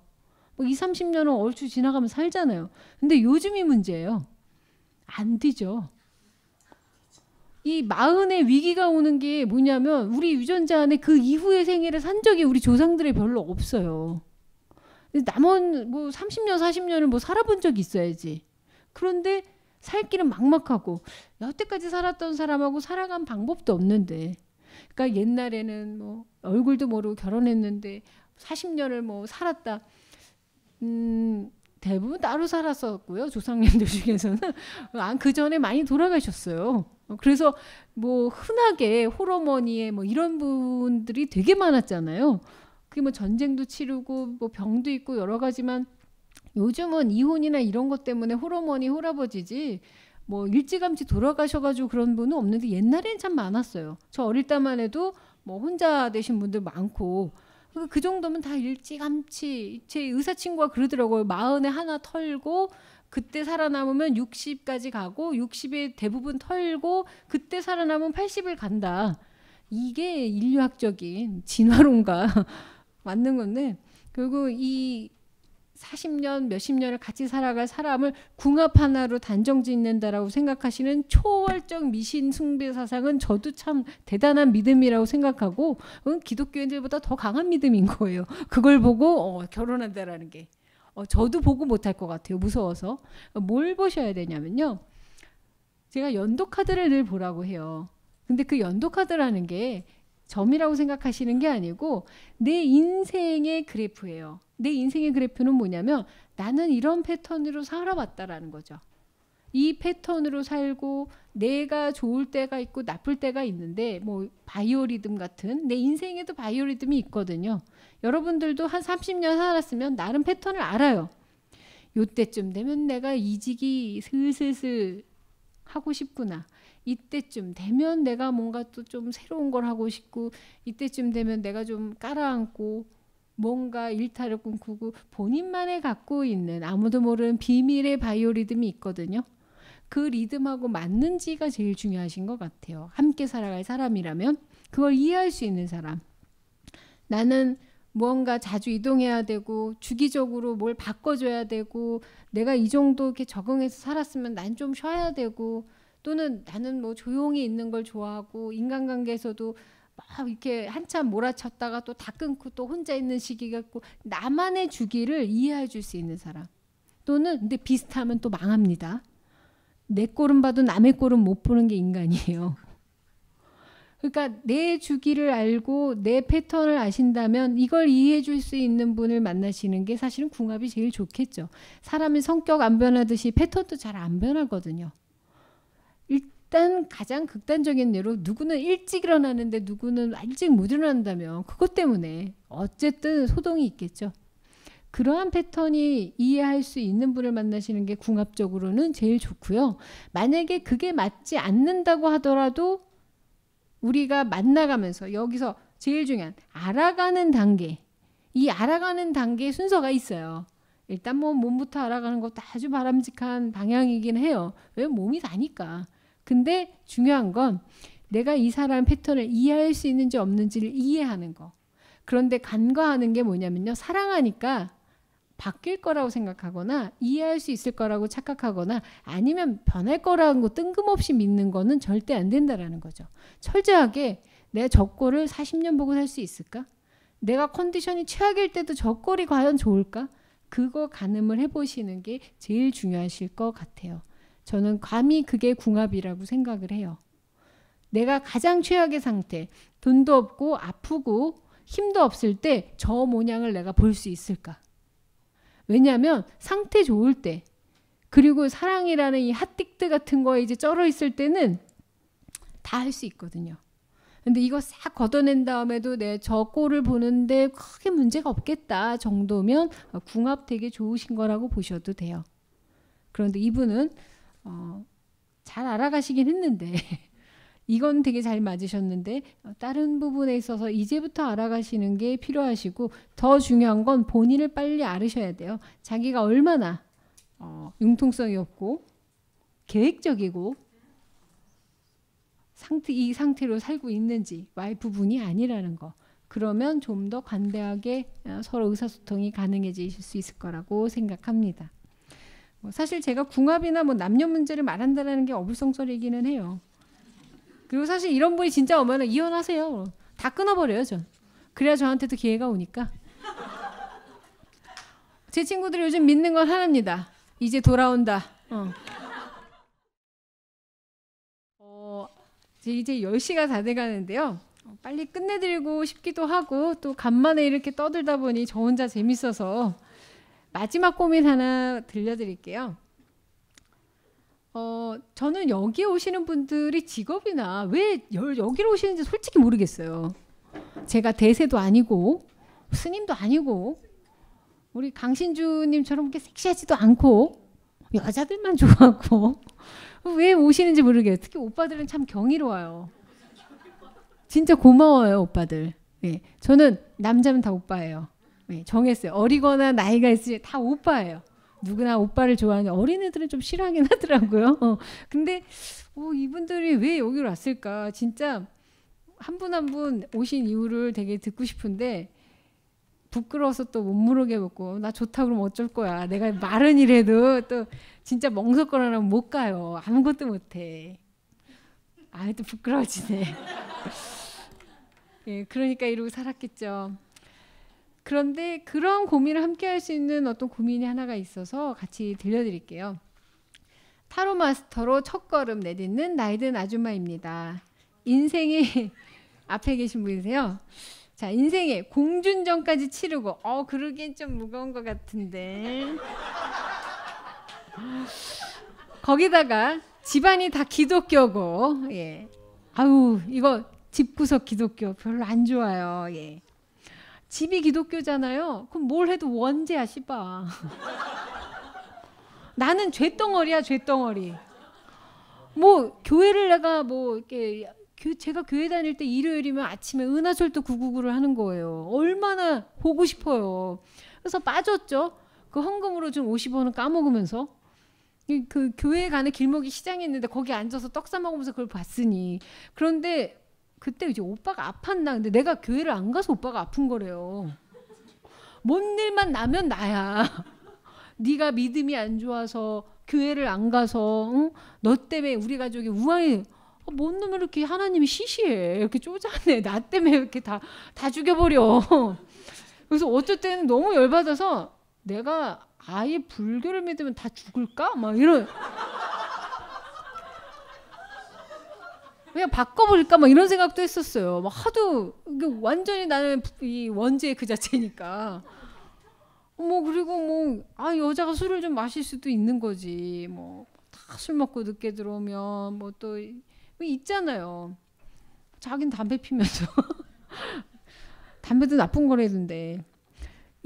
뭐 20, 30년은 얼추 지나가면 살잖아요. 근데 요즘이 문제예요. 안 되죠. 이 마흔의 위기가 오는 게 뭐냐면 우리 유전자 안에 그 이후의 생애를 산 적이 우리 조상들이 별로 없어요. 남은 뭐 30년, 40년을 뭐 살아본 적이 있어야지. 그런데 살 길은 막막하고 여태까지 살았던 사람하고 살아간 방법도 없는데. 그러니까 옛날에는 뭐 얼굴도 모르고 결혼했는데 40년을 뭐 살았다. 음, 대부분 따로 살았었고요. 조상님들 중에서는 아, 그 전에 많이 돌아가셨어요. 그래서 뭐 흔하게 호러머니에 뭐 이런 분들이 되게 많았잖아요. 그게 뭐 전쟁도 치르고 뭐 병도 있고 여러 가지만 요즘은 이혼이나 이런 것 때문에 호러머니 호라버지지 뭐 일찌감치 돌아가셔가지고 그런 분은 없는데 옛날엔 참 많았어요. 저 어릴 때만 해도 뭐 혼자 되신 분들 많고 그러니까 그 정도면 다 일찌감치 제 의사 친구가 그러더라고요. 마흔에 하나 털고 그때 살아남으면 60까지 가고 60에 대부분 털고 그때 살아남으면 80을 간다. 이게 인류학적인 진화론과 맞는 건데 결국 이 40년, 몇십 년을 같이 살아갈 사람을 궁합 하나로 단정 짓는다라고 생각하시는 초월적 미신 숭배 사상은 저도 참 대단한 믿음이라고 생각하고 응, 기독교인들보다 더 강한 믿음인 거예요. 그걸 보고 어, 결혼한다라는 게. 어, 저도 보고 못할 것 같아요. 무서워서. 뭘 보셔야 되냐면요. 제가 연도 카드를 늘 보라고 해요. 근데 그 연도 카드라는 게 점이라고 생각하시는 게 아니고 내 인생의 그래프예요. 내 인생의 그래프는 뭐냐면 나는 이런 패턴으로 살아왔다라는 거죠. 이 패턴으로 살고 내가 좋을 때가 있고 나쁠 때가 있는데 뭐 바이오리듬 같은 내 인생에도 바이오리듬이 있거든요. 여러분들도 한 30년 살았으면 나름 패턴을 알아요. 요때쯤 되면 내가 이직이 슬슬슬 하고 싶구나. 이때쯤 되면 내가 뭔가 또 좀 새로운 걸 하고 싶고 이때쯤 되면 내가 좀 깔아앉고 뭔가 일탈을 꿈꾸고 본인만의 갖고 있는 아무도 모르는 비밀의 바이오리듬이 있거든요. 그 리듬하고 맞는지가 제일 중요하신 것 같아요. 함께 살아갈 사람이라면 그걸 이해할 수 있는 사람. 나는 무언가 자주 이동해야 되고 주기적으로 뭘 바꿔줘야 되고 내가 이 정도 이렇게 적응해서 살았으면 난 좀 쉬어야 되고 또는 나는 뭐 조용히 있는 걸 좋아하고 인간관계에서도 막 이렇게 한참 몰아쳤다가 또 다 끊고 또 혼자 있는 시기가 있고 나만의 주기를 이해해 줄 수 있는 사람 또는 근데 비슷하면 또 망합니다. 내 꼴은 봐도 남의 꼴은 못 보는 게 인간이에요. 그러니까 내 주기를 알고 내 패턴을 아신다면 이걸 이해해 줄 수 있는 분을 만나시는 게 사실은 궁합이 제일 좋겠죠. 사람이 성격 안 변하듯이 패턴도 잘 안 변하거든요. 일단 가장 극단적인 예로 누구는 일찍 일어나는데 누구는 일찍 못 일어난다면 그것 때문에 어쨌든 소동이 있겠죠. 그러한 패턴이 이해할 수 있는 분을 만나시는 게 궁합적으로는 제일 좋고요. 만약에 그게 맞지 않는다고 하더라도 우리가 만나가면서 여기서 제일 중요한 알아가는 단계. 이 알아가는 단계의 순서가 있어요. 일단 뭐 몸부터 알아가는 것도 아주 바람직한 방향이긴 해요. 왜 몸이 다니까. 근데 중요한 건 내가 이 사람 패턴을 이해할 수 있는지 없는지를 이해하는 거. 그런데 간과하는 게 뭐냐면요. 사랑하니까 바뀔 거라고 생각하거나 이해할 수 있을 거라고 착각하거나 아니면 변할 거라고 뜬금없이 믿는 거는 절대 안 된다라는 거죠. 철저하게 내 적고를 40년 보고 살 수 있을까? 내가 컨디션이 최악일 때도 적골이 과연 좋을까? 그거 가늠을 해보시는 게 제일 중요하실 것 같아요. 저는 감히 그게 궁합이라고 생각을 해요. 내가 가장 최악의 상태, 돈도 없고 아프고 힘도 없을 때 저 모양을 내가 볼 수 있을까? 왜냐하면 상태 좋을 때 그리고 사랑이라는 이핫ติ트 같은 거에 이제 쩔어 있을 때는 다 할 수 있거든요. 근데 이거 싹 걷어낸 다음에도 내 저 꼴을 보는데 크게 문제가 없겠다 정도면 어, 궁합 되게 좋으신 거라고 보셔도 돼요. 그런데 이분은 어, 잘 알아가시긴 했는데 이건 되게 잘 맞으셨는데 어, 다른 부분에 있어서 이제부터 알아가시는 게 필요하시고 더 중요한 건 본인을 빨리 알으셔야 돼요. 자기가 얼마나 어, 융통성이 없고 계획적이고 상태 이 상태로 살고 있는지 와이프분이 아니라는 거. 그러면 좀 더 관대하게 어, 서로 의사소통이 가능해지실 수 있을 거라고 생각합니다. 어, 사실 제가 궁합이나 뭐 남녀 문제를 말한다라는 게 어불성설이기는 해요. 그리고 사실 이런 분이 진짜 오면 이혼하세요. 다 끊어버려요, 전. 그래야 저한테도 기회가 오니까. 제 친구들이 요즘 믿는 건 하나입니다. 이제 돌아온다. 어. 어 이제 10시가 다 돼가는데요. 어, 빨리 끝내드리고 싶기도 하고 또 간만에 이렇게 떠들다 보니 저 혼자 재밌어서 마지막 고민 하나 들려드릴게요. 어, 저는 여기 오시는 분들이 직업이나 왜 여기로 오시는지 솔직히 모르겠어요. 제가 대세도 아니고 스님도 아니고 우리 강신주님처럼 이렇게 섹시하지도 않고 여자들만 좋아하고 왜 오시는지 모르겠어요. 특히 오빠들은 참 경이로워요. 진짜 고마워요 오빠들. 네, 저는 남자면 다 오빠예요. 네, 정했어요. 어리거나 나이가 있으니 다 오빠예요. 누구나 오빠를 좋아하는 어린애들은 좀 싫어하긴 하더라고요. 어. 근데 어, 이분들이 왜 여기로 왔을까? 진짜 한 분 한 분 오신 이유를 되게 듣고 싶은데 부끄러워서 또 못 물어게 먹고 나 좋다 그러면 어쩔 거야. 내가 말은 이래도 또 진짜 멍석거리면 못 가요. 아무것도 못해. 아또 부끄러워지네. 예, 그러니까 이러고 살았겠죠. 그런데 그런 고민을 함께 할 수 있는 어떤 고민이 하나가 있어서 같이 들려드릴게요. 타로 마스터로 첫 걸음 내딛는 나이든 아줌마입니다. 인생이 앞에 계신 분이세요. 자, 인생에 공준전까지 치르고, 어, 그러기엔 좀 무거운 것 같은데. 거기다가 집안이 다 기독교고, 예. 아우, 이거 집구석 기독교 별로 안 좋아요. 예. 집이 기독교잖아요. 그럼 뭘 해도 원죄야, 씨바. 나는 죄덩어리야, 죄덩어리. 뭐 교회를 내가 뭐 이렇게 교, 제가 교회 다닐 때 일요일이면 아침에 은하철도 999를 하는 거예요. 얼마나 보고 싶어요. 그래서 빠졌죠. 그 헌금으로 준5 0원을 까먹으면서 그 교회 가는 길목이 시장이 있는데 거기 앉아서 떡 사 먹으면서 그걸 봤으니 그런데 그때 이제 오빠가 아팠나 근데 내가 교회를 안 가서 오빠가 아픈 거래요. 뭔 일만 나면 나야. 네가 믿음이 안 좋아서 교회를 안 가서 응? 너 때문에 우리 가족이 우왕이 아, 뭔 놈을 이렇게 하나님이 시시해 이렇게 쪼잔해 나 때문에 이렇게 다 다 죽여버려 그래서 어쩔 때 너무 열받아서 내가 아예 불교를 믿으면 다 죽을까 막 이런 그냥 바꿔볼까 막 이런 생각도 했었어요. 막 하도 완전히 나는 이 원죄 그 자체니까. 뭐 그리고 뭐 아 여자가 술을 좀 마실 수도 있는 거지. 뭐 다 술 먹고 늦게 들어오면 뭐또 뭐 있잖아요. 자긴 담배 피면서 담배도 나쁜 거라던데.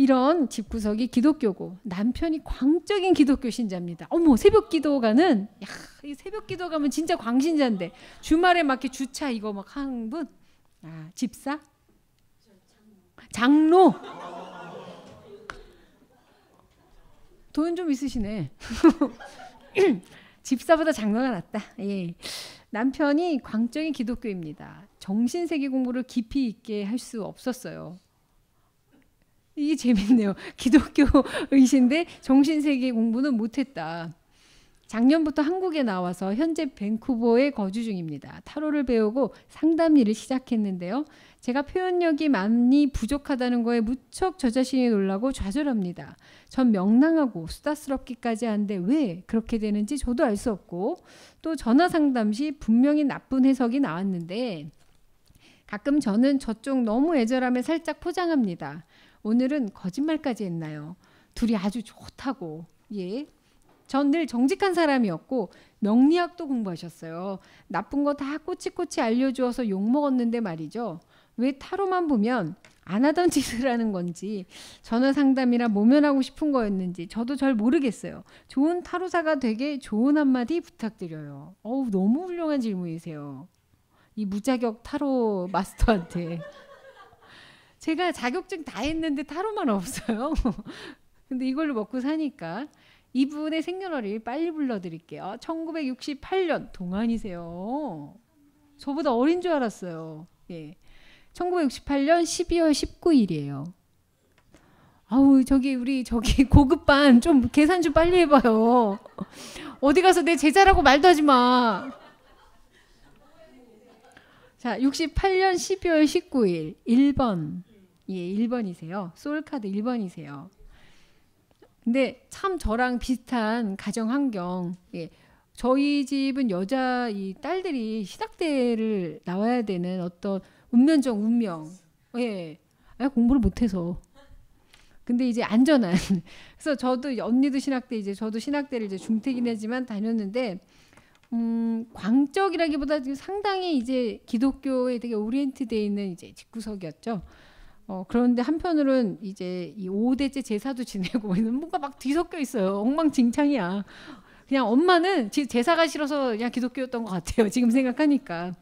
이런 집구석이 기독교고 남편이 광적인 기독교 신자입니다. 어머 새벽 기도가는 야, 이 새벽 기도 가면 진짜 광신자인데 주말에 막게 주차 이거 막 한 분. 아, 집사? 장로. 돈좀 있으시네. 집사보다 장로가 낫다. 예. 남편이 광적인 기독교입니다. 정신세계 공부를 깊이 있게 할 수 없었어요. 이게 재밌네요. 기독교 의신데 정신세계 공부는 못했다. 작년부터 한국에 나와서 현재 밴쿠버에 거주 중입니다. 타로를 배우고 상담 일을 시작했는데요. 제가 표현력이 많이 부족하다는 거에 무척 저 자신이 놀라고 좌절합니다. 전 명랑하고 수다스럽기까지 한데 왜 그렇게 되는지 저도 알 수 없고 또 전화 상담 시 분명히 나쁜 해석이 나왔는데 가끔 저는 저쪽 너무 애절함에 살짝 포장합니다. 오늘은 거짓말까지 했나요? 둘이 아주 좋다고. 예. 전 늘 정직한 사람이었고 명리학도 공부하셨어요. 나쁜 거 다 꼬치꼬치 알려주어서 욕 먹었는데 말이죠. 왜 타로만 보면 안 하던 짓을 하는 건지 전화 상담이라 모면하고 싶은 거였는지 저도 잘 모르겠어요. 좋은 타로사가 되게 좋은 한마디 부탁드려요. 어우 너무 훌륭한 질문이세요. 이 무자격 타로 마스터한테 제가 자격증 다 했는데 타로만 없어요. 근데 이걸로 먹고 사니까 이분의 생년월일 빨리 불러드릴게요. 1968년 동안이세요. 저보다 어린 줄 알았어요. 예. 1968년 12월 19일이에요. 아우 저기 우리 저기 고급반 좀 계산 좀 빨리 해봐요. 어디 가서 내 제자라고 말도 하지 마. 자, 68년 12월 19일 1번 예, 1번이세요. 소카드 1번이세요. 근데 참 저랑 비슷한 가정 환경. 예, 저희 집은 여자 이 딸들이 신학대를 나와야 되는 어떤 운명적 운명. 예. 아, 공부를 못 해서. 근데 이제 안전한. 그래서 저도 언니도 신학대 이제 저도 신학대를 이제 중퇴긴 했지만 다녔는데 음, 광적이라기보다 상당히 이제 기독교에 되게 오리엔트돼 있는 이제 집구석이었죠. 어, 그런데 한편으로는 이제 이 5대째 제사도 지내고 뭔가 막 뒤섞여 있어요. 엉망진창이야. 그냥 엄마는 제사가 싫어서 그냥 기독교였던 것 같아요. 지금 생각하니까.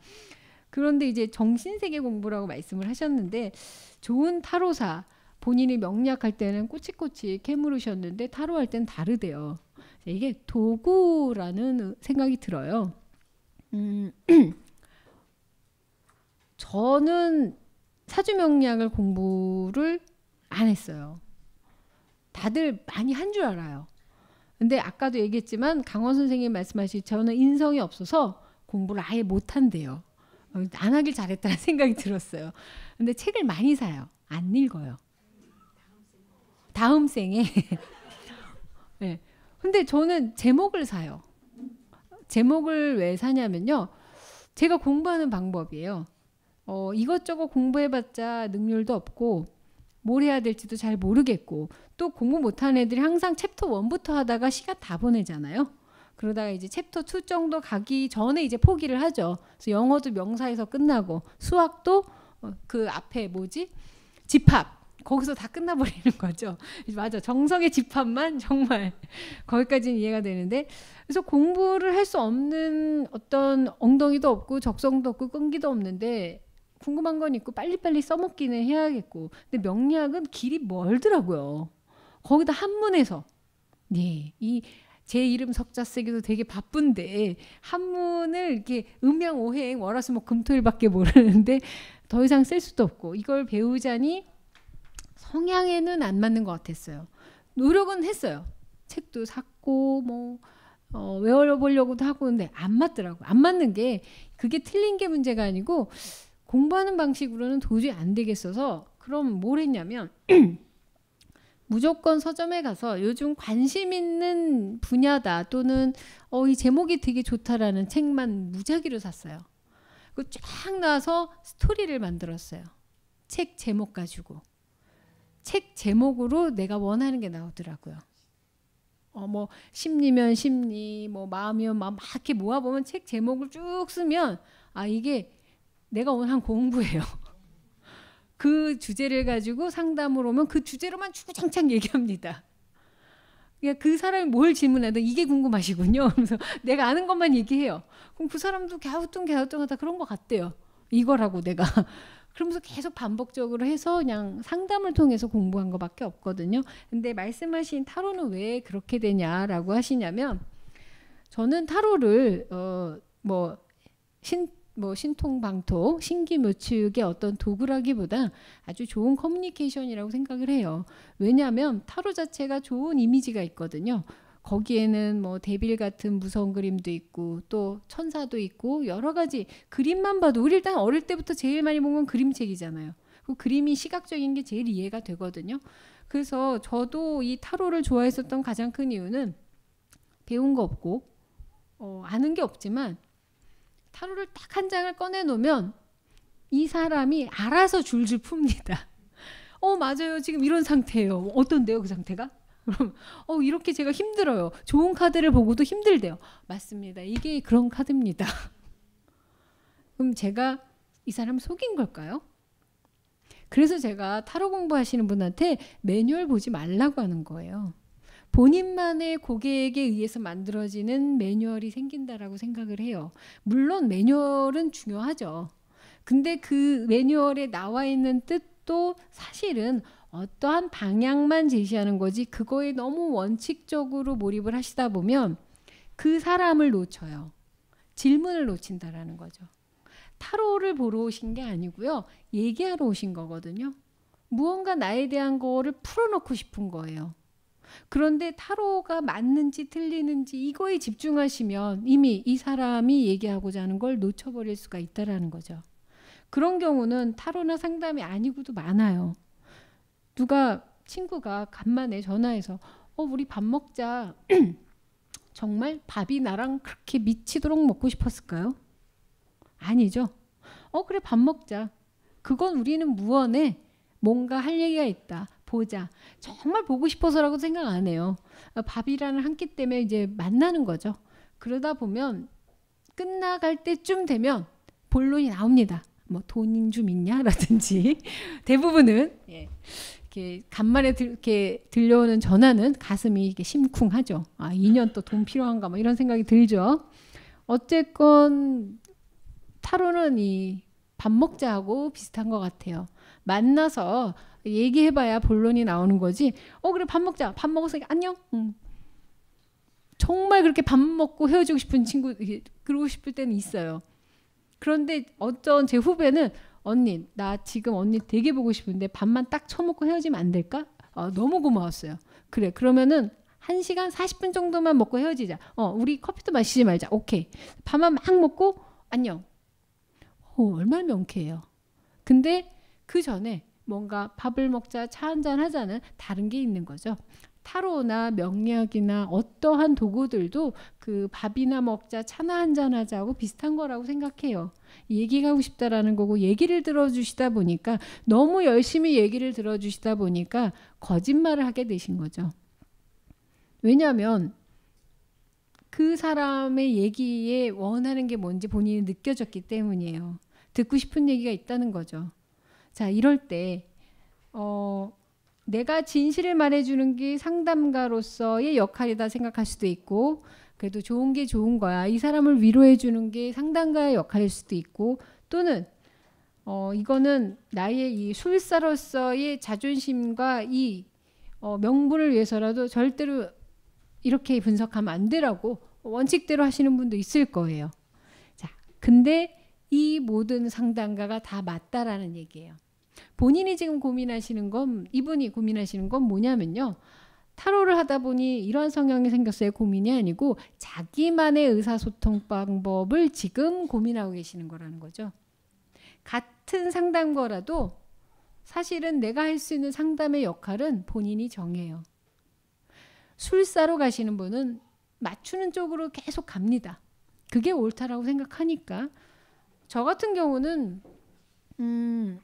그런데 이제 정신세계 공부라고 말씀을 하셨는데 좋은 타로사 본인이 명략할 때는 꼬치꼬치 캐물으셨는데 타로할 때는 다르대요. 이게 도구라는 생각이 들어요. 음, 저는 사주명략을 공부를 안 했어요. 다들 많이 한 줄 알아요. 근데 아까도 얘기했지만 강원 선생님 말씀하신 저는 인성이 없어서 공부를 아예 못 한대요. 안 하길 잘했다는 생각이 들었어요. 근데 책을 많이 사요. 안 읽어요. 다음 생에. 네. 근데 저는 제목을 사요. 제목을 왜 사냐면요. 제가 공부하는 방법이에요. 어, 이것저것 공부해봤자 능률도 없고 뭘 해야 될지도 잘 모르겠고 또 공부 못한 애들이 항상 챕터 1부터 하다가 시간 다 보내잖아요. 그러다가 이제 챕터 2 정도 가기 전에 이제 포기를 하죠. 그래서 영어도 명사에서 끝나고 수학도 어, 그 앞에 뭐지? 집합. 거기서 다 끝나버리는 거죠. 맞아. 정성의 집합만 정말 거기까지는 이해가 되는데 그래서 공부를 할 수 없는 어떤 엉덩이도 없고 적성도 없고 끈기도 없는데 궁금한 건 있고 빨리빨리 써먹기는 해야겠고 근데 명리학은 길이 멀더라고요. 거기다 한문에서 네, 이 제 이름 석자 쓰기도 되게 바쁜데 한문을 이렇게 음양 오행 월화수목 뭐 금토일밖에 모르는데 더 이상 쓸 수도 없고 이걸 배우자니 성향에는 안 맞는 것 같았어요. 노력은 했어요. 책도 샀고 뭐 어, 외워보려고도 하고 근데 안 맞더라고. 안 맞는 게 그게 틀린 게 문제가 아니고 공부하는 방식으로는 도저히 안 되겠어서 그럼 뭘 했냐면 무조건 서점에 가서 요즘 관심 있는 분야다 또는 어, 이 제목이 되게 좋다라는 책만 무작위로 샀어요. 그쫙 나와서 스토리를 만들었어요. 책 제목 가지고. 책 제목으로 내가 원하는 게 나오더라고요. 어, 뭐 심리면 심리, 뭐 마음이면 마음 막 이렇게 모아보면 책 제목을 쭉 쓰면 아 이게 내가 오늘 한 공부예요. 그 주제를 가지고 상담을 오면 그 주제로만 주구장창 얘기합니다. 그러니까 그 사람이 뭘 질문해도 이게 궁금하시군요. 그래서 내가 아는 것만 얘기해요. 그럼 그 사람도 갸우뚱 갸우뚱하다 그런 것 같대요. 이거라고 내가. 그러면서 계속 반복적으로 해서 그냥 상담을 통해서 공부한 것밖에 없거든요. 근데 말씀하신 타로는 왜 그렇게 되냐라고 하시냐면 저는 타로를 어뭐신 뭐 신통방통, 신기묘측의 어떤 도구라기보다 아주 좋은 커뮤니케이션이라고 생각을 해요. 왜냐하면 타로 자체가 좋은 이미지가 있거든요. 거기에는 뭐 데빌 같은 무서운 그림도 있고 또 천사도 있고 여러 가지 그림만 봐도 우리 일단 어릴 때부터 제일 많이 본 건 그림책이잖아요. 그 그림이 시각적인 게 제일 이해가 되거든요. 그래서 저도 이 타로를 좋아했었던 가장 큰 이유는 배운 거 없고 어, 아는 게 없지만 타로를 딱 한 장을 꺼내 놓으면 이 사람이 알아서 줄줄 풉니다. 어, 맞아요. 지금 이런 상태예요. 어떤데요, 그 상태가? 어, 이렇게 제가 힘들어요. 좋은 카드를 보고도 힘들대요. 맞습니다. 이게 그런 카드입니다. 그럼 제가 이 사람 속인 걸까요? 그래서 제가 타로 공부하시는 분한테 매뉴얼 보지 말라고 하는 거예요. 본인만의 고객에 의해서 만들어지는 매뉴얼이 생긴다라고 생각을 해요. 물론 매뉴얼은 중요하죠. 근데 그 매뉴얼에 나와 있는 뜻도 사실은 어떠한 방향만 제시하는 거지 그거에 너무 원칙적으로 몰입을 하시다 보면 그 사람을 놓쳐요. 질문을 놓친다라는 거죠. 타로를 보러 오신 게 아니고요. 얘기하러 오신 거거든요. 무언가 나에 대한 거를 풀어놓고 싶은 거예요. 그런데 타로가 맞는지 틀리는지 이거에 집중하시면 이미 이 사람이 얘기하고자 하는 걸 놓쳐버릴 수가 있다라는 거죠. 그런 경우는 타로나 상담이 아니고도 많아요. 누가 친구가 간만에 전화해서 어 우리 밥 먹자. 정말 밥이 나랑 그렇게 미치도록 먹고 싶었을까요? 아니죠. 어 그래 밥 먹자. 그건 우리는 무언에 뭔가 할 얘기가 있다. 보자. 정말 보고 싶어서라고 생각 안 해요. 어, 밥이라는 한 끼 때문에 이제 만나는 거죠. 그러다 보면 끝나갈 때쯤 되면 본론이 나옵니다. 뭐 돈인 좀 있냐라든지 대부분은 예. 이렇게 간만에 들, 이렇게 들려오는 전화는 가슴이 이렇게 심쿵하죠. 아, 2년 또 돈 필요한가 뭐 이런 생각이 들죠. 어쨌건 타로는 이 밥 먹자하고 비슷한 것 같아요. 만나서 얘기해봐야 본론이 나오는 거지. 어 그래 밥 먹자. 밥먹어서 안녕. 응. 정말 그렇게 밥 먹고 헤어지고 싶은 친구 그러고 싶을 때는 있어요. 그런데 어떤 제 후배는 언니 나 지금 언니 되게 보고 싶은데 밥만 딱 처먹고 헤어지면 안 될까? 아, 너무 고마웠어요. 그래 그러면은 1시간 40분 정도만 먹고 헤어지자. 어, 우리 커피도 마시지 말자. 오케이. 밥만 막 먹고 안녕. 오, 어, 얼마나 명쾌해요. 근데 그 전에 뭔가 밥을 먹자 차 한잔 하자는 다른 게 있는 거죠. 타로나 명약이나 어떠한 도구들도 그 밥이나 먹자 차나 한 잔 하자고 비슷한 거라고 생각해요. 얘기하고 싶다라는 거고 얘기를 들어주시다 보니까 너무 열심히 얘기를 들어주시다 보니까 거짓말을 하게 되신 거죠. 왜냐하면 그 사람의 얘기에 원하는 게 뭔지 본인이 느껴졌기 때문이에요. 듣고 싶은 얘기가 있다는 거죠. 자, 이럴 때, 어, 내가 진실을 말해주는 게 상담가로서의 역할이다 생각할 수도 있고, 그래도 좋은 게 좋은 거야. 이 사람을 위로해주는 게 상담가의 역할일 수도 있고, 또는, 어, 이거는 나의 이 술사로서의 자존심과 이 어, 명분을 위해서라도 절대로 이렇게 분석하면 안 되라고 원칙대로 하시는 분도 있을 거예요. 자, 근데 이 모든 상담가가 다 맞다라는 얘기예요. 본인이 지금 고민하시는 건 이분이 고민하시는 건 뭐냐면요. 타로를 하다 보니 이런 성향이 생겼어요 고민이 아니고 자기만의 의사소통 방법을 지금 고민하고 계시는 거라는 거죠. 같은 상담거라도 사실은 내가 할 수 있는 상담의 역할은 본인이 정해요. 술사로 가시는 분은 맞추는 쪽으로 계속 갑니다. 그게 옳다라고 생각하니까 저 같은 경우는 음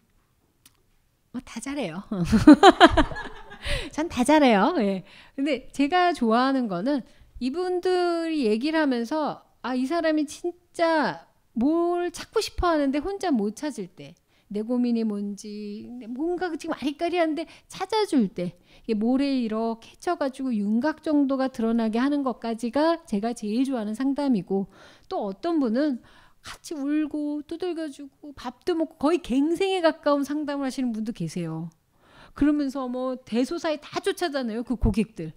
뭐다 잘해요. 전 다 잘해요. 예. 근데 제가 좋아하는 거는 이분들이 얘기를 하면서 아, 이 사람이 진짜 뭘 찾고 싶어 하는데 혼자 못 찾을 때. 내 고민이 뭔지 뭔가 지금 아리까리한데 찾아줄 때 모래 이렇게 쳐가지고 윤곽 정도가 드러나게 하는 것까지가 제가 제일 좋아하는 상담이고 또 어떤 분은 같이 울고 두들겨주고 밥도 먹고 거의 갱생에 가까운 상담을 하시는 분도 계세요. 그러면서 뭐 대소사에 다 쫓아다녀요. 그 고객들.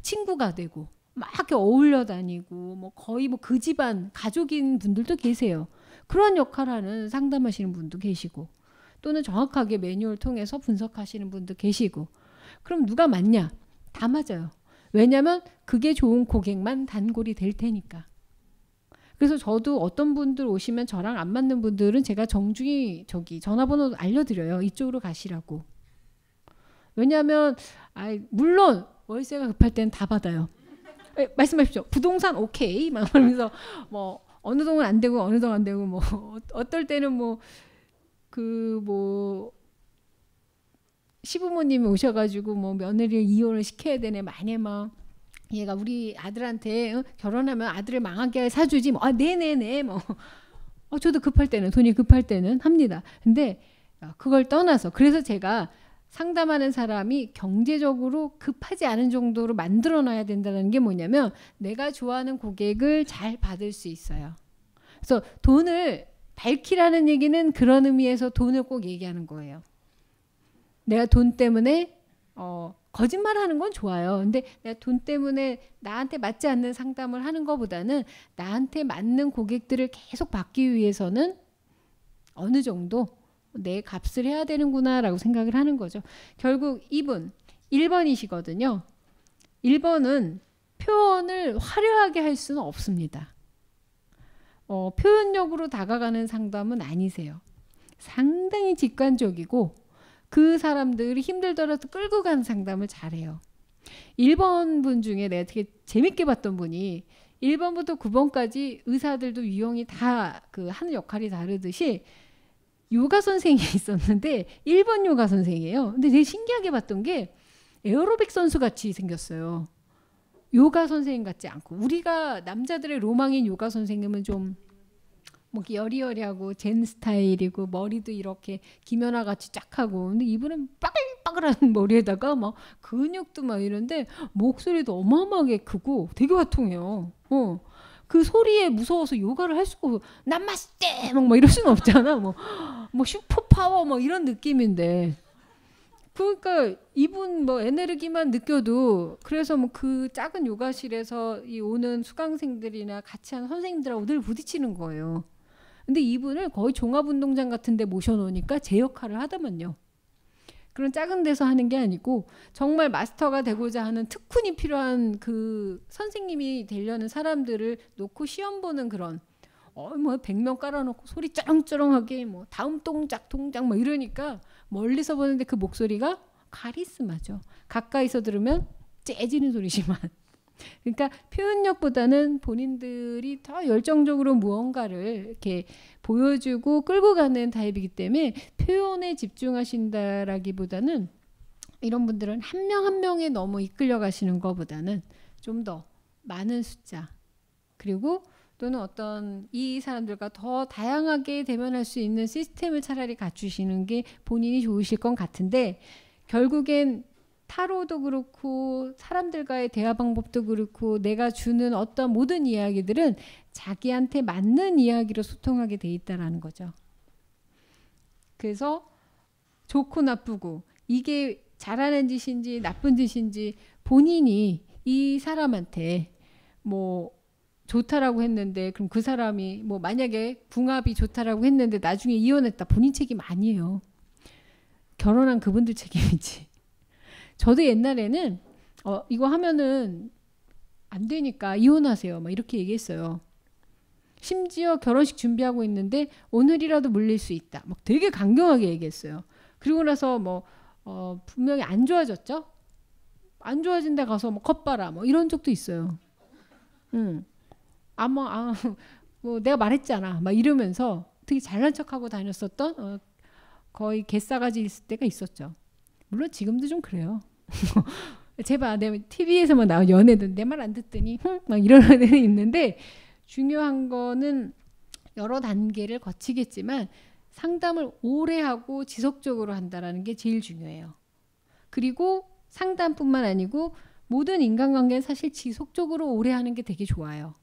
친구가 되고 막 이렇게 어울려 다니고 뭐 거의 뭐 그 집안 가족인 분들도 계세요. 그런 역할 을 하는 상담하시는 분도 계시고 또는 정확하게 매뉴얼 통해서 분석하시는 분도 계시고 그럼 누가 맞냐? 다 맞아요. 왜냐면 그게 좋은 고객만 단골이 될 테니까. 그래서 저도 어떤 분들 오시면 저랑 안 맞는 분들은 제가 정중히 저기 전화번호 알려드려요. 이쪽으로 가시라고. 왜냐하면 아 물론 월세가 급할 때는 다 받아요. 말씀하십시오. 부동산 오케이 막그면서뭐 어느 동은 안 되고 어느 동안 되고 뭐 어, 어떨 때는 뭐 그뭐 그뭐 시부모님이 오셔가지고 뭐 며느리 이혼을 시켜야 되네 많이 막 얘가 우리 아들한테 어? 결혼하면 아들을 망하게 사주지 뭐아 네네네 네, 뭐 어, 저도 급할 때는 돈이 급할 때는 합니다 근데 아, 그걸 떠나서 그래서 제가 상담하는 사람이 경제적으로 급하지 않은 정도로 만들어 놔야 된다는 게 뭐냐면 내가 좋아하는 고객을 잘 받을 수 있어요 그래서 돈을 밝히라는 얘기는 그런 의미에서 돈을 꼭 얘기하는 거예요 내가 돈 때문에 어, 거짓말하는 건 좋아요. 근데 내가 돈 때문에 나한테 맞지 않는 상담을 하는 것보다는 나한테 맞는 고객들을 계속 받기 위해서는 어느 정도 내 값을 해야 되는구나라고 생각을 하는 거죠. 결국 이분 1번이시거든요. 1번은 표현을 화려하게 할 수는 없습니다. 어, 표현력으로 다가가는 상담은 아니세요. 상당히 직관적이고 그 사람들이 힘들더라도 끌고 간 상담을 잘해요. 1번 분 중에 내가 되게 재밌게 봤던 분이 1번부터 9번까지 의사들도 유형이 다 그 하는 역할이 다르듯이 요가 선생이 있었는데 1번 요가 선생이에요. 근데 되게 신기하게 봤던 게 에어로빅 선수 같이 생겼어요. 요가 선생님 같지 않고 우리가 남자들의 로망인 요가 선생님은 좀뭐 여리여리하고 젠 스타일이고 머리도 이렇게 김연아 같이 쫙 하고 근데 이분은 빠글빠글한 머리에다가 막 근육도 막 이런데 목소리도 어마어마하게 크고 되게 화통해요. 어. 그 소리에 무서워서 요가를 할 수가 없어. 남마스테! 막, 막 이럴 수는 없잖아. 뭐, 뭐 슈퍼파워 뭐 이런 느낌인데. 그러니까 이분 뭐 에너지만 느껴도 그래서 뭐 그 작은 요가실에서 이 오는 수강생들이나 같이 한 선생님들하고 늘 부딪히는 거예요. 근데 이분을 거의 종합운동장 같은 데 모셔놓으니까 제 역할을 하다만요. 그런 작은 데서 하는 게 아니고 정말 마스터가 되고자 하는 특훈이 필요한 그 선생님이 되려는 사람들을 놓고 시험 보는 그런 어뭐 100명 깔아놓고 소리 쩌렁쩌렁하게 뭐 다음 동작 동작 뭐 이러니까 멀리서 보는데 그 목소리가 카리스마죠. 가까이서 들으면 재지는 소리지만 그러니까 표현력보다는 본인들이 더 열정적으로 무언가를 이렇게 보여주고 끌고 가는 타입이기 때문에 표현에 집중하신다라기보다는 이런 분들은 한 명 한 명에 너무 이끌려 가시는 것보다는 좀 더 많은 숫자 그리고 또는 어떤 이 사람들과 더 다양하게 대면할 수 있는 시스템을 차라리 갖추시는 게 본인이 좋으실 것 같은데 결국엔 타로도 그렇고 사람들과의 대화 방법도 그렇고 내가 주는 어떤 모든 이야기들은 자기한테 맞는 이야기로 소통하게 돼 있다라는 거죠. 그래서 좋고 나쁘고 이게 잘하는 짓인지 나쁜 짓인지 본인이 이 사람한테 뭐 좋다라고 했는데 그럼 그 사람이 뭐 만약에 궁합이 좋다라고 했는데 나중에 이혼했다 본인 책임 아니에요. 결혼한 그분들 책임이지. 저도 옛날에는 어, 이거 하면은 안 되니까 이혼하세요. 막 이렇게 얘기했어요. 심지어 결혼식 준비하고 있는데 오늘이라도 물릴 수 있다. 막 되게 강경하게 얘기했어요. 그리고 나서 뭐 어, 분명히 안 좋아졌죠. 안 좋아진데 가서 뭐 컵바라 뭐 이런 적도 있어요. 응. 아마 아, 뭐 내가 말했잖아. 막 이러면서 되게 잘난 척하고 다녔었던 어, 거의 개싸가지 있을 때가 있었죠. 물론 지금도 좀 그래요. 제발 내 TV에서만 나온 연애든 내말 안 듣더니 막 이러는 애는 있는데 중요한 거는 여러 단계를 거치겠지만 상담을 오래 하고 지속적으로 한다라는 게 제일 중요해요. 그리고 상담뿐만 아니고 모든 인간관계는 사실 지속적으로 오래 하는 게 되게 좋아요.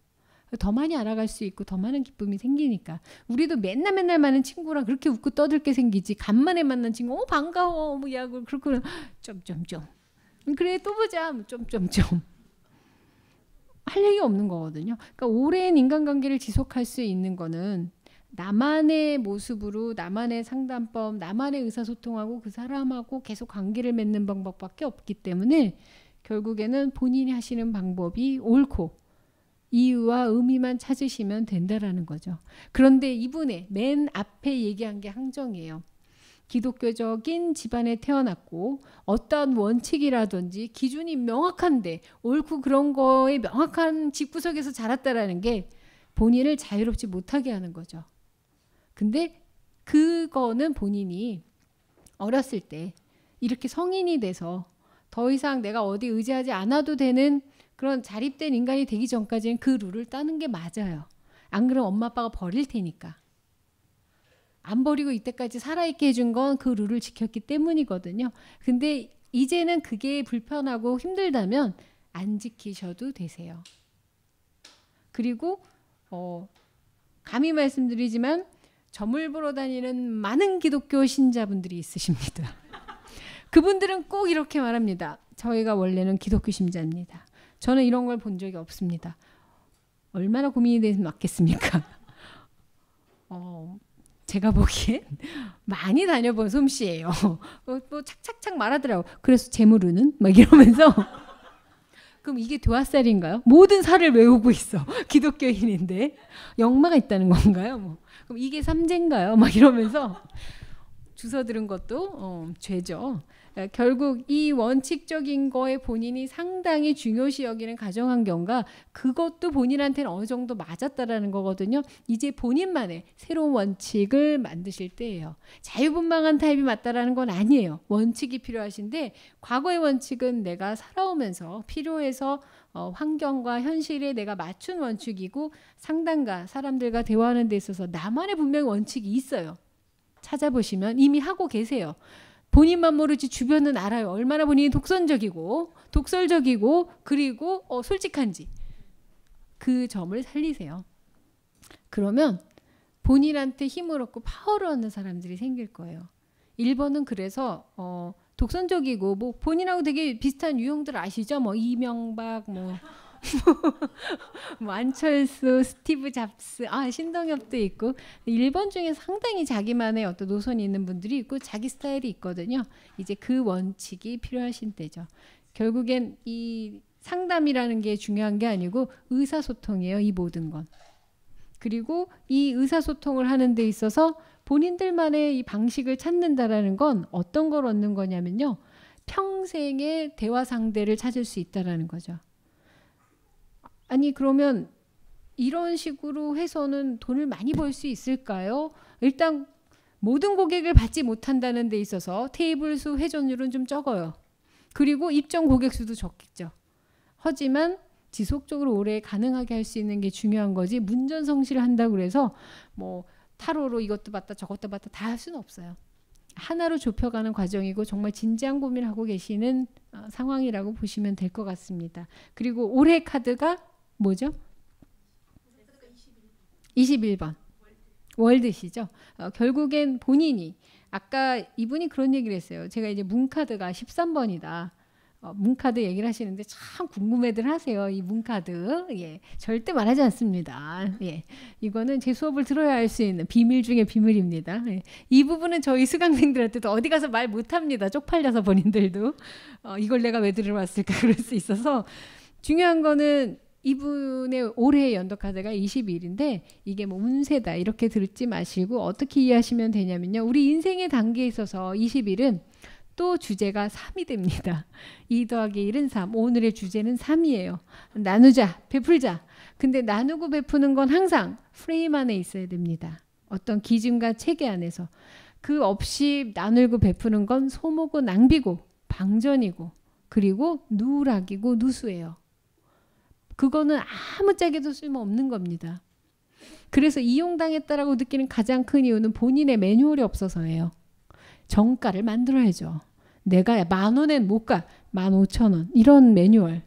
더 많이 알아갈 수 있고 더 많은 기쁨이 생기니까 우리도 맨날 맨날 많은 친구랑 그렇게 웃고 떠들게 생기지 간만에 만난 친구 어 반가워 뭐야 그렇구나 쩜쩜쩜 그래 또 보자 쩜쩜쩜 뭐 할 얘기 없는 거거든요. 그러니까 오랜 인간관계를 지속할 수 있는 거는 나만의 모습으로 나만의 상담법, 나만의 의사소통하고 그 사람하고 계속 관계를 맺는 방법밖에 없기 때문에 결국에는 본인이 하시는 방법이 옳고 이유와 의미만 찾으시면 된다라는 거죠. 그런데 이분의 맨 앞에 얘기한 게 항정이에요. 기독교적인 집안에 태어났고 어떠 원칙이라든지 기준이 명확한데 옳고 그런 거에 명확한 집구석에서 자랐다라는 게 본인을 자유롭지 못하게 하는 거죠. 근데 그거는 본인이 어렸을 때 이렇게 성인이 돼서 더 이상 내가 어디 의지하지 않아도 되는 그런 자립된 인간이 되기 전까지는 그 룰을 따는 게 맞아요. 안 그러면 엄마 아빠가 버릴 테니까. 안 버리고 이때까지 살아있게 해준 건 그 룰을 지켰기 때문이거든요. 근데 이제는 그게 불편하고 힘들다면 안 지키셔도 되세요. 그리고 어, 감히 말씀드리지만 점을 보러 다니는 많은 기독교 신자분들이 있으십니다. 그분들은 꼭 이렇게 말합니다. 저희가 원래는 기독교 신자입니다. 저는 이런 걸 본 적이 없습니다. 얼마나 고민이 되면 맞겠습니까? 어, 제가 보기엔 많이 다녀본 솜씨예요. 뭐, 뭐 착착착 말하더라고. 그래서 재물은 막 이러면서 그럼 이게 도화살인가요? 모든 살을 외우고 있어. 기독교인인데 영마가 있다는 건가요? 뭐 그럼 이게 삼재인가요? 막 이러면서 주워 들은 것도 어, 죄죠. 결국 이 원칙적인 거에 본인이 상당히 중요시 여기는 가정환경과 그것도 본인한테는 어느 정도 맞았다라는 거거든요. 이제 본인만의 새로운 원칙을 만드실 때예요. 자유분방한 타입이 맞다라는 건 아니에요. 원칙이 필요하신데 과거의 원칙은 내가 살아오면서 필요해서 어, 환경과 현실에 내가 맞춘 원칙이고 상담과 사람들과 대화하는 데 있어서 나만의 분명히 원칙이 있어요. 찾아보시면 이미 하고 계세요. 본인만 모르지 주변은 알아요. 얼마나 본인이 독선적이고 독설적이고 그리고 어, 솔직한지 그 점을 살리세요. 그러면 본인한테 힘을 얻고 파워를 얻는 사람들이 생길 거예요. 1번은 그래서 어, 독선적이고 뭐 본인하고 되게 비슷한 유형들 아시죠? 뭐 이명박 뭐뭐 안철수, 스티브 잡스, 아 신동엽도 있고 일본 중에 상당히 자기만의 어떤 노선이 있는 분들이 있고 자기 스타일이 있거든요. 이제 그 원칙이 필요하신 때죠. 결국엔 이 상담이라는 게 중요한 게 아니고 의사소통이에요. 이 모든 건. 그리고 이 의사소통을 하는 데 있어서 본인들만의 이 방식을 찾는다라는 건 어떤 걸 얻는 거냐면요. 평생의 대화 상대를 찾을 수 있다라는 거죠. 아니 그러면 이런 식으로 해서는 돈을 많이 벌 수 있을까요? 일단 모든 고객을 받지 못한다는 데 있어서 테이블 수 회전율은 좀 적어요. 그리고 입점 고객 수도 적겠죠. 하지만 지속적으로 오래 가능하게 할 수 있는 게 중요한 거지 문전성시를 한다고 그래서 뭐 타로로 이것도 봤다 저것도 봤다 다 할 수는 없어요. 하나로 좁혀가는 과정이고 정말 진지한 고민을 하고 계시는 어, 상황이라고 보시면 될 것 같습니다. 그리고 올해 카드가 뭐죠? 21번. 월드시죠. 어, 결국엔 본인이 아까 이분이 그런 얘기를 했어요. 제가 이제 문카드가 13번이다. 어, 문카드 얘기를 하시는데 참 궁금해들 하세요. 이 문카드. 예. 절대 말하지 않습니다. 예. 이거는 제 수업을 들어야 알수 있는 비밀 중에 비밀입니다. 예. 이 부분은 저희 수강생들한테도 어디 가서 말 못합니다. 쪽팔려서 본인들도. 어, 이걸 내가 왜 들어왔을까 그럴 수 있어서 중요한 거는 이분의 올해 연도카드가 2 1인데 이게 뭐 운세다 이렇게 들지 마시고 어떻게 이해하시면 되냐면요. 우리 인생의 단계에 있어서 2 1은또 주제가 3이 됩니다. 2 더하기 1은 3. 오늘의 주제는 3이에요. 나누자, 베풀자. 근데 나누고 베푸는 건 항상 프레임 안에 있어야 됩니다. 어떤 기준과 체계 안에서. 그 없이 나누고 베푸는 건 소모고 낭비고 방전이고 그리고 누락이고 누수예요. 그거는 아무짝에도 쓸모없는 겁니다. 그래서 이용당했다라고 느끼는 가장 큰 이유는 본인의 매뉴얼이 없어서예요. 정가를 만들어야죠. 내가 만 원엔 못 가, 만 오천 원 이런 매뉴얼.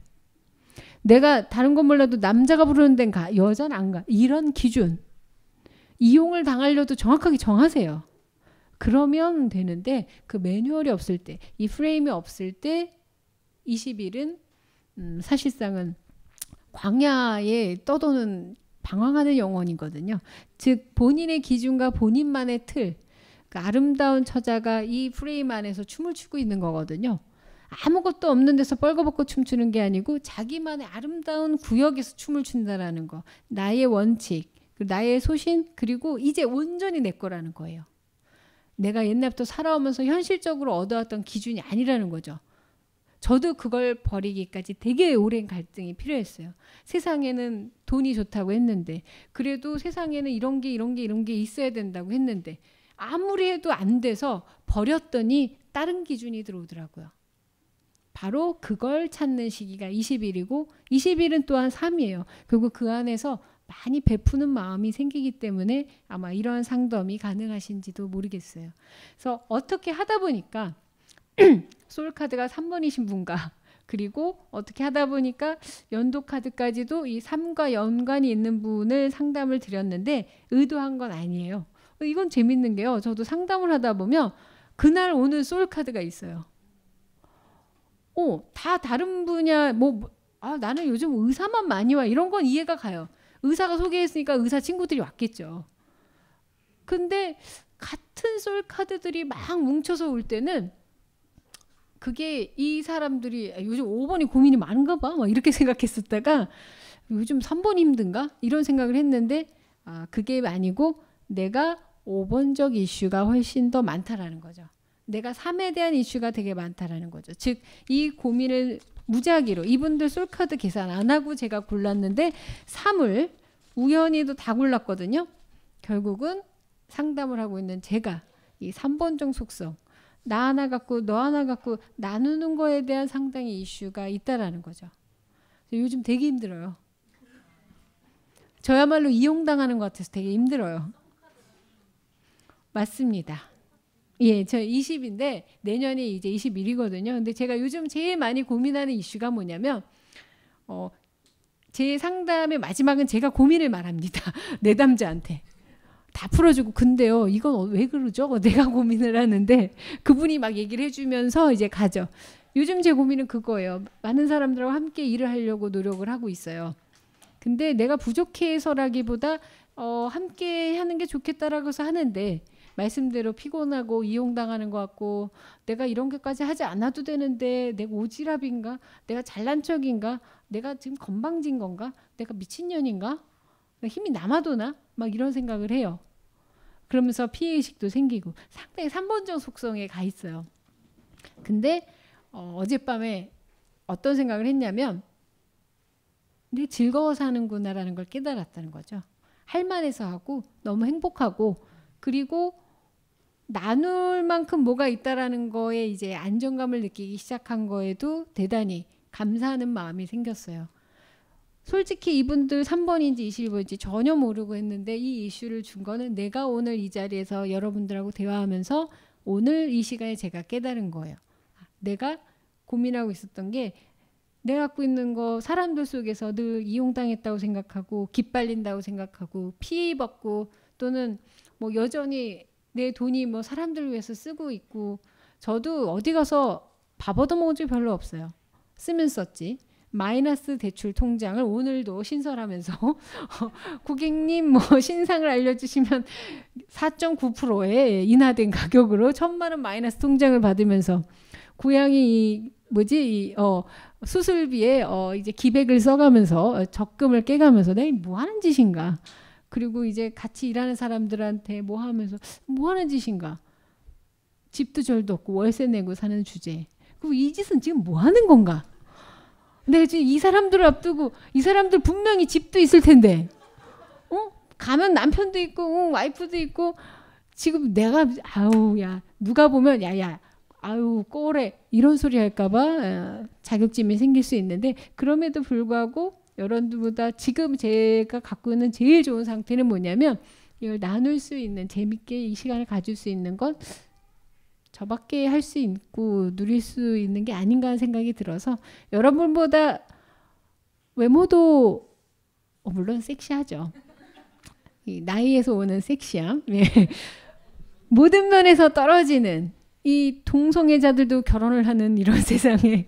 내가 다른 건 몰라도 남자가 부르는 데는 가, 여자는 안 가. 이런 기준. 이용을 당하려도 정확하게 정하세요. 그러면 되는데 그 매뉴얼이 없을 때, 이 프레임이 없을 때 20일은 음, 사실상은 광야에 떠도는 방황하는 영혼이거든요. 즉 본인의 기준과 본인만의 틀, 그 아름다운 처자가 이 프레임 안에서 춤을 추고 있는 거거든요. 아무것도 없는 데서 뻘거벗고 춤추는 게 아니고 자기만의 아름다운 구역에서 춤을 춘다라는 거. 나의 원칙, 나의 소신, 그리고 이제 온전히 내 거라는 거예요. 내가 옛날부터 살아오면서 현실적으로 얻어왔던 기준이 아니라는 거죠. 저도 그걸 버리기까지 되게 오랜 갈등이 필요했어요. 세상에는 돈이 좋다고 했는데 그래도 세상에는 이런 게 이런 게 이런 게 있어야 된다고 했는데 아무리 해도 안 돼서 버렸더니 다른 기준이 들어오더라고요. 바로 그걸 찾는 시기가 20일이고 20일은 또한 3이에요. 그리고 그 안에서 많이 베푸는 마음이 생기기 때문에 아마 이러한 상담이 가능하신지도 모르겠어요. 그래서 어떻게 하다 보니까 솔 카드가 3번이신 분과 그리고 어떻게 하다 보니까 연도 카드까지도 이 3과 연관이 있는 분을 상담을 드렸는데 의도한 건 아니에요. 이건 재밌는 게요. 저도 상담을 하다 보면 그날 오는 솔 카드가 있어요. 오, 어, 다 다른 분야 뭐, 뭐 아, 나는 요즘 의사만 많이 와. 이런 건 이해가 가요. 의사가 소개했으니까 의사 친구들이 왔겠죠. 근데 같은 솔 카드들이 막 뭉쳐서 올 때는 그게 이 사람들이 아, 요즘 5번이 고민이 많은가 봐. 막 이렇게 생각했었다가 요즘 3번이 힘든가? 이런 생각을 했는데 아, 그게 아니고 내가 5번적 이슈가 훨씬 더 많다라는 거죠. 내가 3에 대한 이슈가 되게 많다라는 거죠. 즉 이 고민을 무작위로 이분들 솔카드 계산 안 하고 제가 골랐는데 3을 우연히도 다 골랐거든요. 결국은 상담을 하고 있는 제가 이 3번종 속성 나 하나 갖고 너 하나 갖고 나누는 거에 대한 상당히 이슈가 있다라는 거죠. 요즘 되게 힘들어요. 저야말로 이용당하는 것 같아서 되게 힘들어요. 맞습니다. 예, 저 20인데 내년에 이제 21이거든요. 근데 제가 요즘 제일 많이 고민하는 이슈가 뭐냐면 어, 제 상담의 마지막은 제가 고민을 말합니다. 내담자한테. 다 풀어주고 근데요 이건 어, 왜 그러죠? 내가 고민을 하는데 그분이 막 얘기를 해주면서 이제 가죠. 요즘 제 고민은 그거예요. 많은 사람들하고 함께 일을 하려고 노력을 하고 있어요. 근데 내가 부족해서라기보다 어, 함께 하는 게 좋겠다라고 해서 하는데 말씀대로 피곤하고 이용당하는 것 같고 내가 이런 것까지 하지 않아도 되는데 내가 오지랖인가? 내가 잘난 척인가? 내가 지금 건방진 건가? 내가 미친년인가? 힘이 남아도나? 막 이런 생각을 해요. 그러면서 피해의식도 생기고 상당히 삼본적 속성에 가 있어요. 근데 어, 어젯밤에 어떤 생각을 했냐면 내 즐거워 사는구나라는 걸 깨달았다는 거죠. 할 만해서 하고 너무 행복하고 그리고 나눌 만큼 뭐가 있다라는 거에 이제 안정감을 느끼기 시작한 거에도 대단히 감사하는 마음이 생겼어요. 솔직히 이분들 3번인지 21번인지 전혀 모르고 했는데 이 이슈를 준 거는 내가 오늘 이 자리에서 여러분들하고 대화하면서 오늘 이 시간에 제가 깨달은 거예요. 아, 내가 고민하고 있었던 게 내가 갖고 있는 거 사람들 속에서 늘 이용당했다고 생각하고 기빨린다고 생각하고 피해받고 또는 뭐 여전히 내 돈이 뭐 사람들 위해서 쓰고 있고 저도 어디 가서 밥 얻어먹은 적 별로 없어요. 쓰면 썼지. 마이너스 대출 통장을 오늘도 신설하면서 고객님 뭐 신상을 알려주시면 4 9의 인하된 가격으로 천만 원 마이너스 통장을 받으면서 고양이 뭐지 어, 수술비에 어, 이제 기백을 써가면서 어, 적금을 깨가면서 내가 뭐 하는 짓인가 그리고 이제 같이 일하는 사람들한테 뭐 하면서 뭐 하는 짓인가 집도 절도 없고 월세 내고 사는 주제 그리고 이 짓은 지금 뭐 하는 건가 내데 네, 지금 이 사람들을 앞두고 이 사람들 분명히 집도 있을 텐데, 어? 가면 남편도 있고 어, 와이프도 있고 지금 내가 아우 야 누가 보면 야야 아유 꼬래 이런 소리 할까봐 자격증이 생길 수 있는데 그럼에도 불구하고 여러분보다 지금 제가 갖고 있는 제일 좋은 상태는 뭐냐면 이걸 나눌 수 있는 재밌게 이 시간을 가질 수 있는 건 저밖에 할 수 있고 누릴 수 있는 게 아닌가 하는 생각이 들어서 여러분보다 외모도 어, 물론 섹시하죠. 나이에서 오는 섹시함. 예. 모든 면에서 떨어지는 이 동성애자들도 결혼을 하는 이런 세상에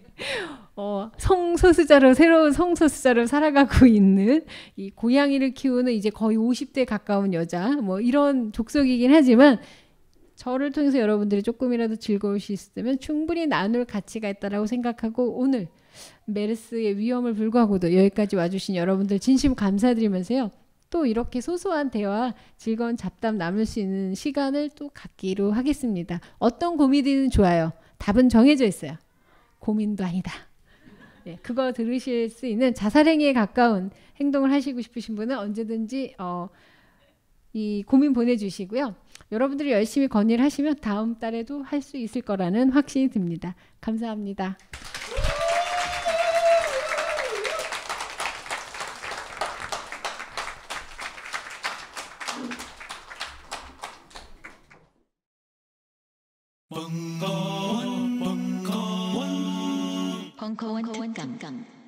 어, 성소수자로 새로운 성소수자로 살아가고 있는 이 고양이를 키우는 이제 거의 50대 가까운 여자 뭐 이런 족속이긴 하지만 저를 통해서 여러분들이 조금이라도 즐거울수 있으면 충분히 나눌 가치가 있다라고 생각하고 오늘 메르스의 위험을 불구하고도 여기까지 와주신 여러분들 진심 감사드리면서요. 또 이렇게 소소한 대화, 즐거운 잡담 나눌 수 있는 시간을 또 갖기로 하겠습니다. 어떤 고민이든 좋아요. 답은 정해져 있어요. 고민도 아니다. 네, 그거 들으실 수 있는 자살행위에 가까운 행동을 하시고 싶으신 분은 언제든지 어, 이 고민 보내주시고요. 여러분들이 열심히 건의를 하시면 다음 달에도 할 수 있을 거라는 확신이 듭니다. 감사합니다. 벙커원 벙커원 벙커원 강강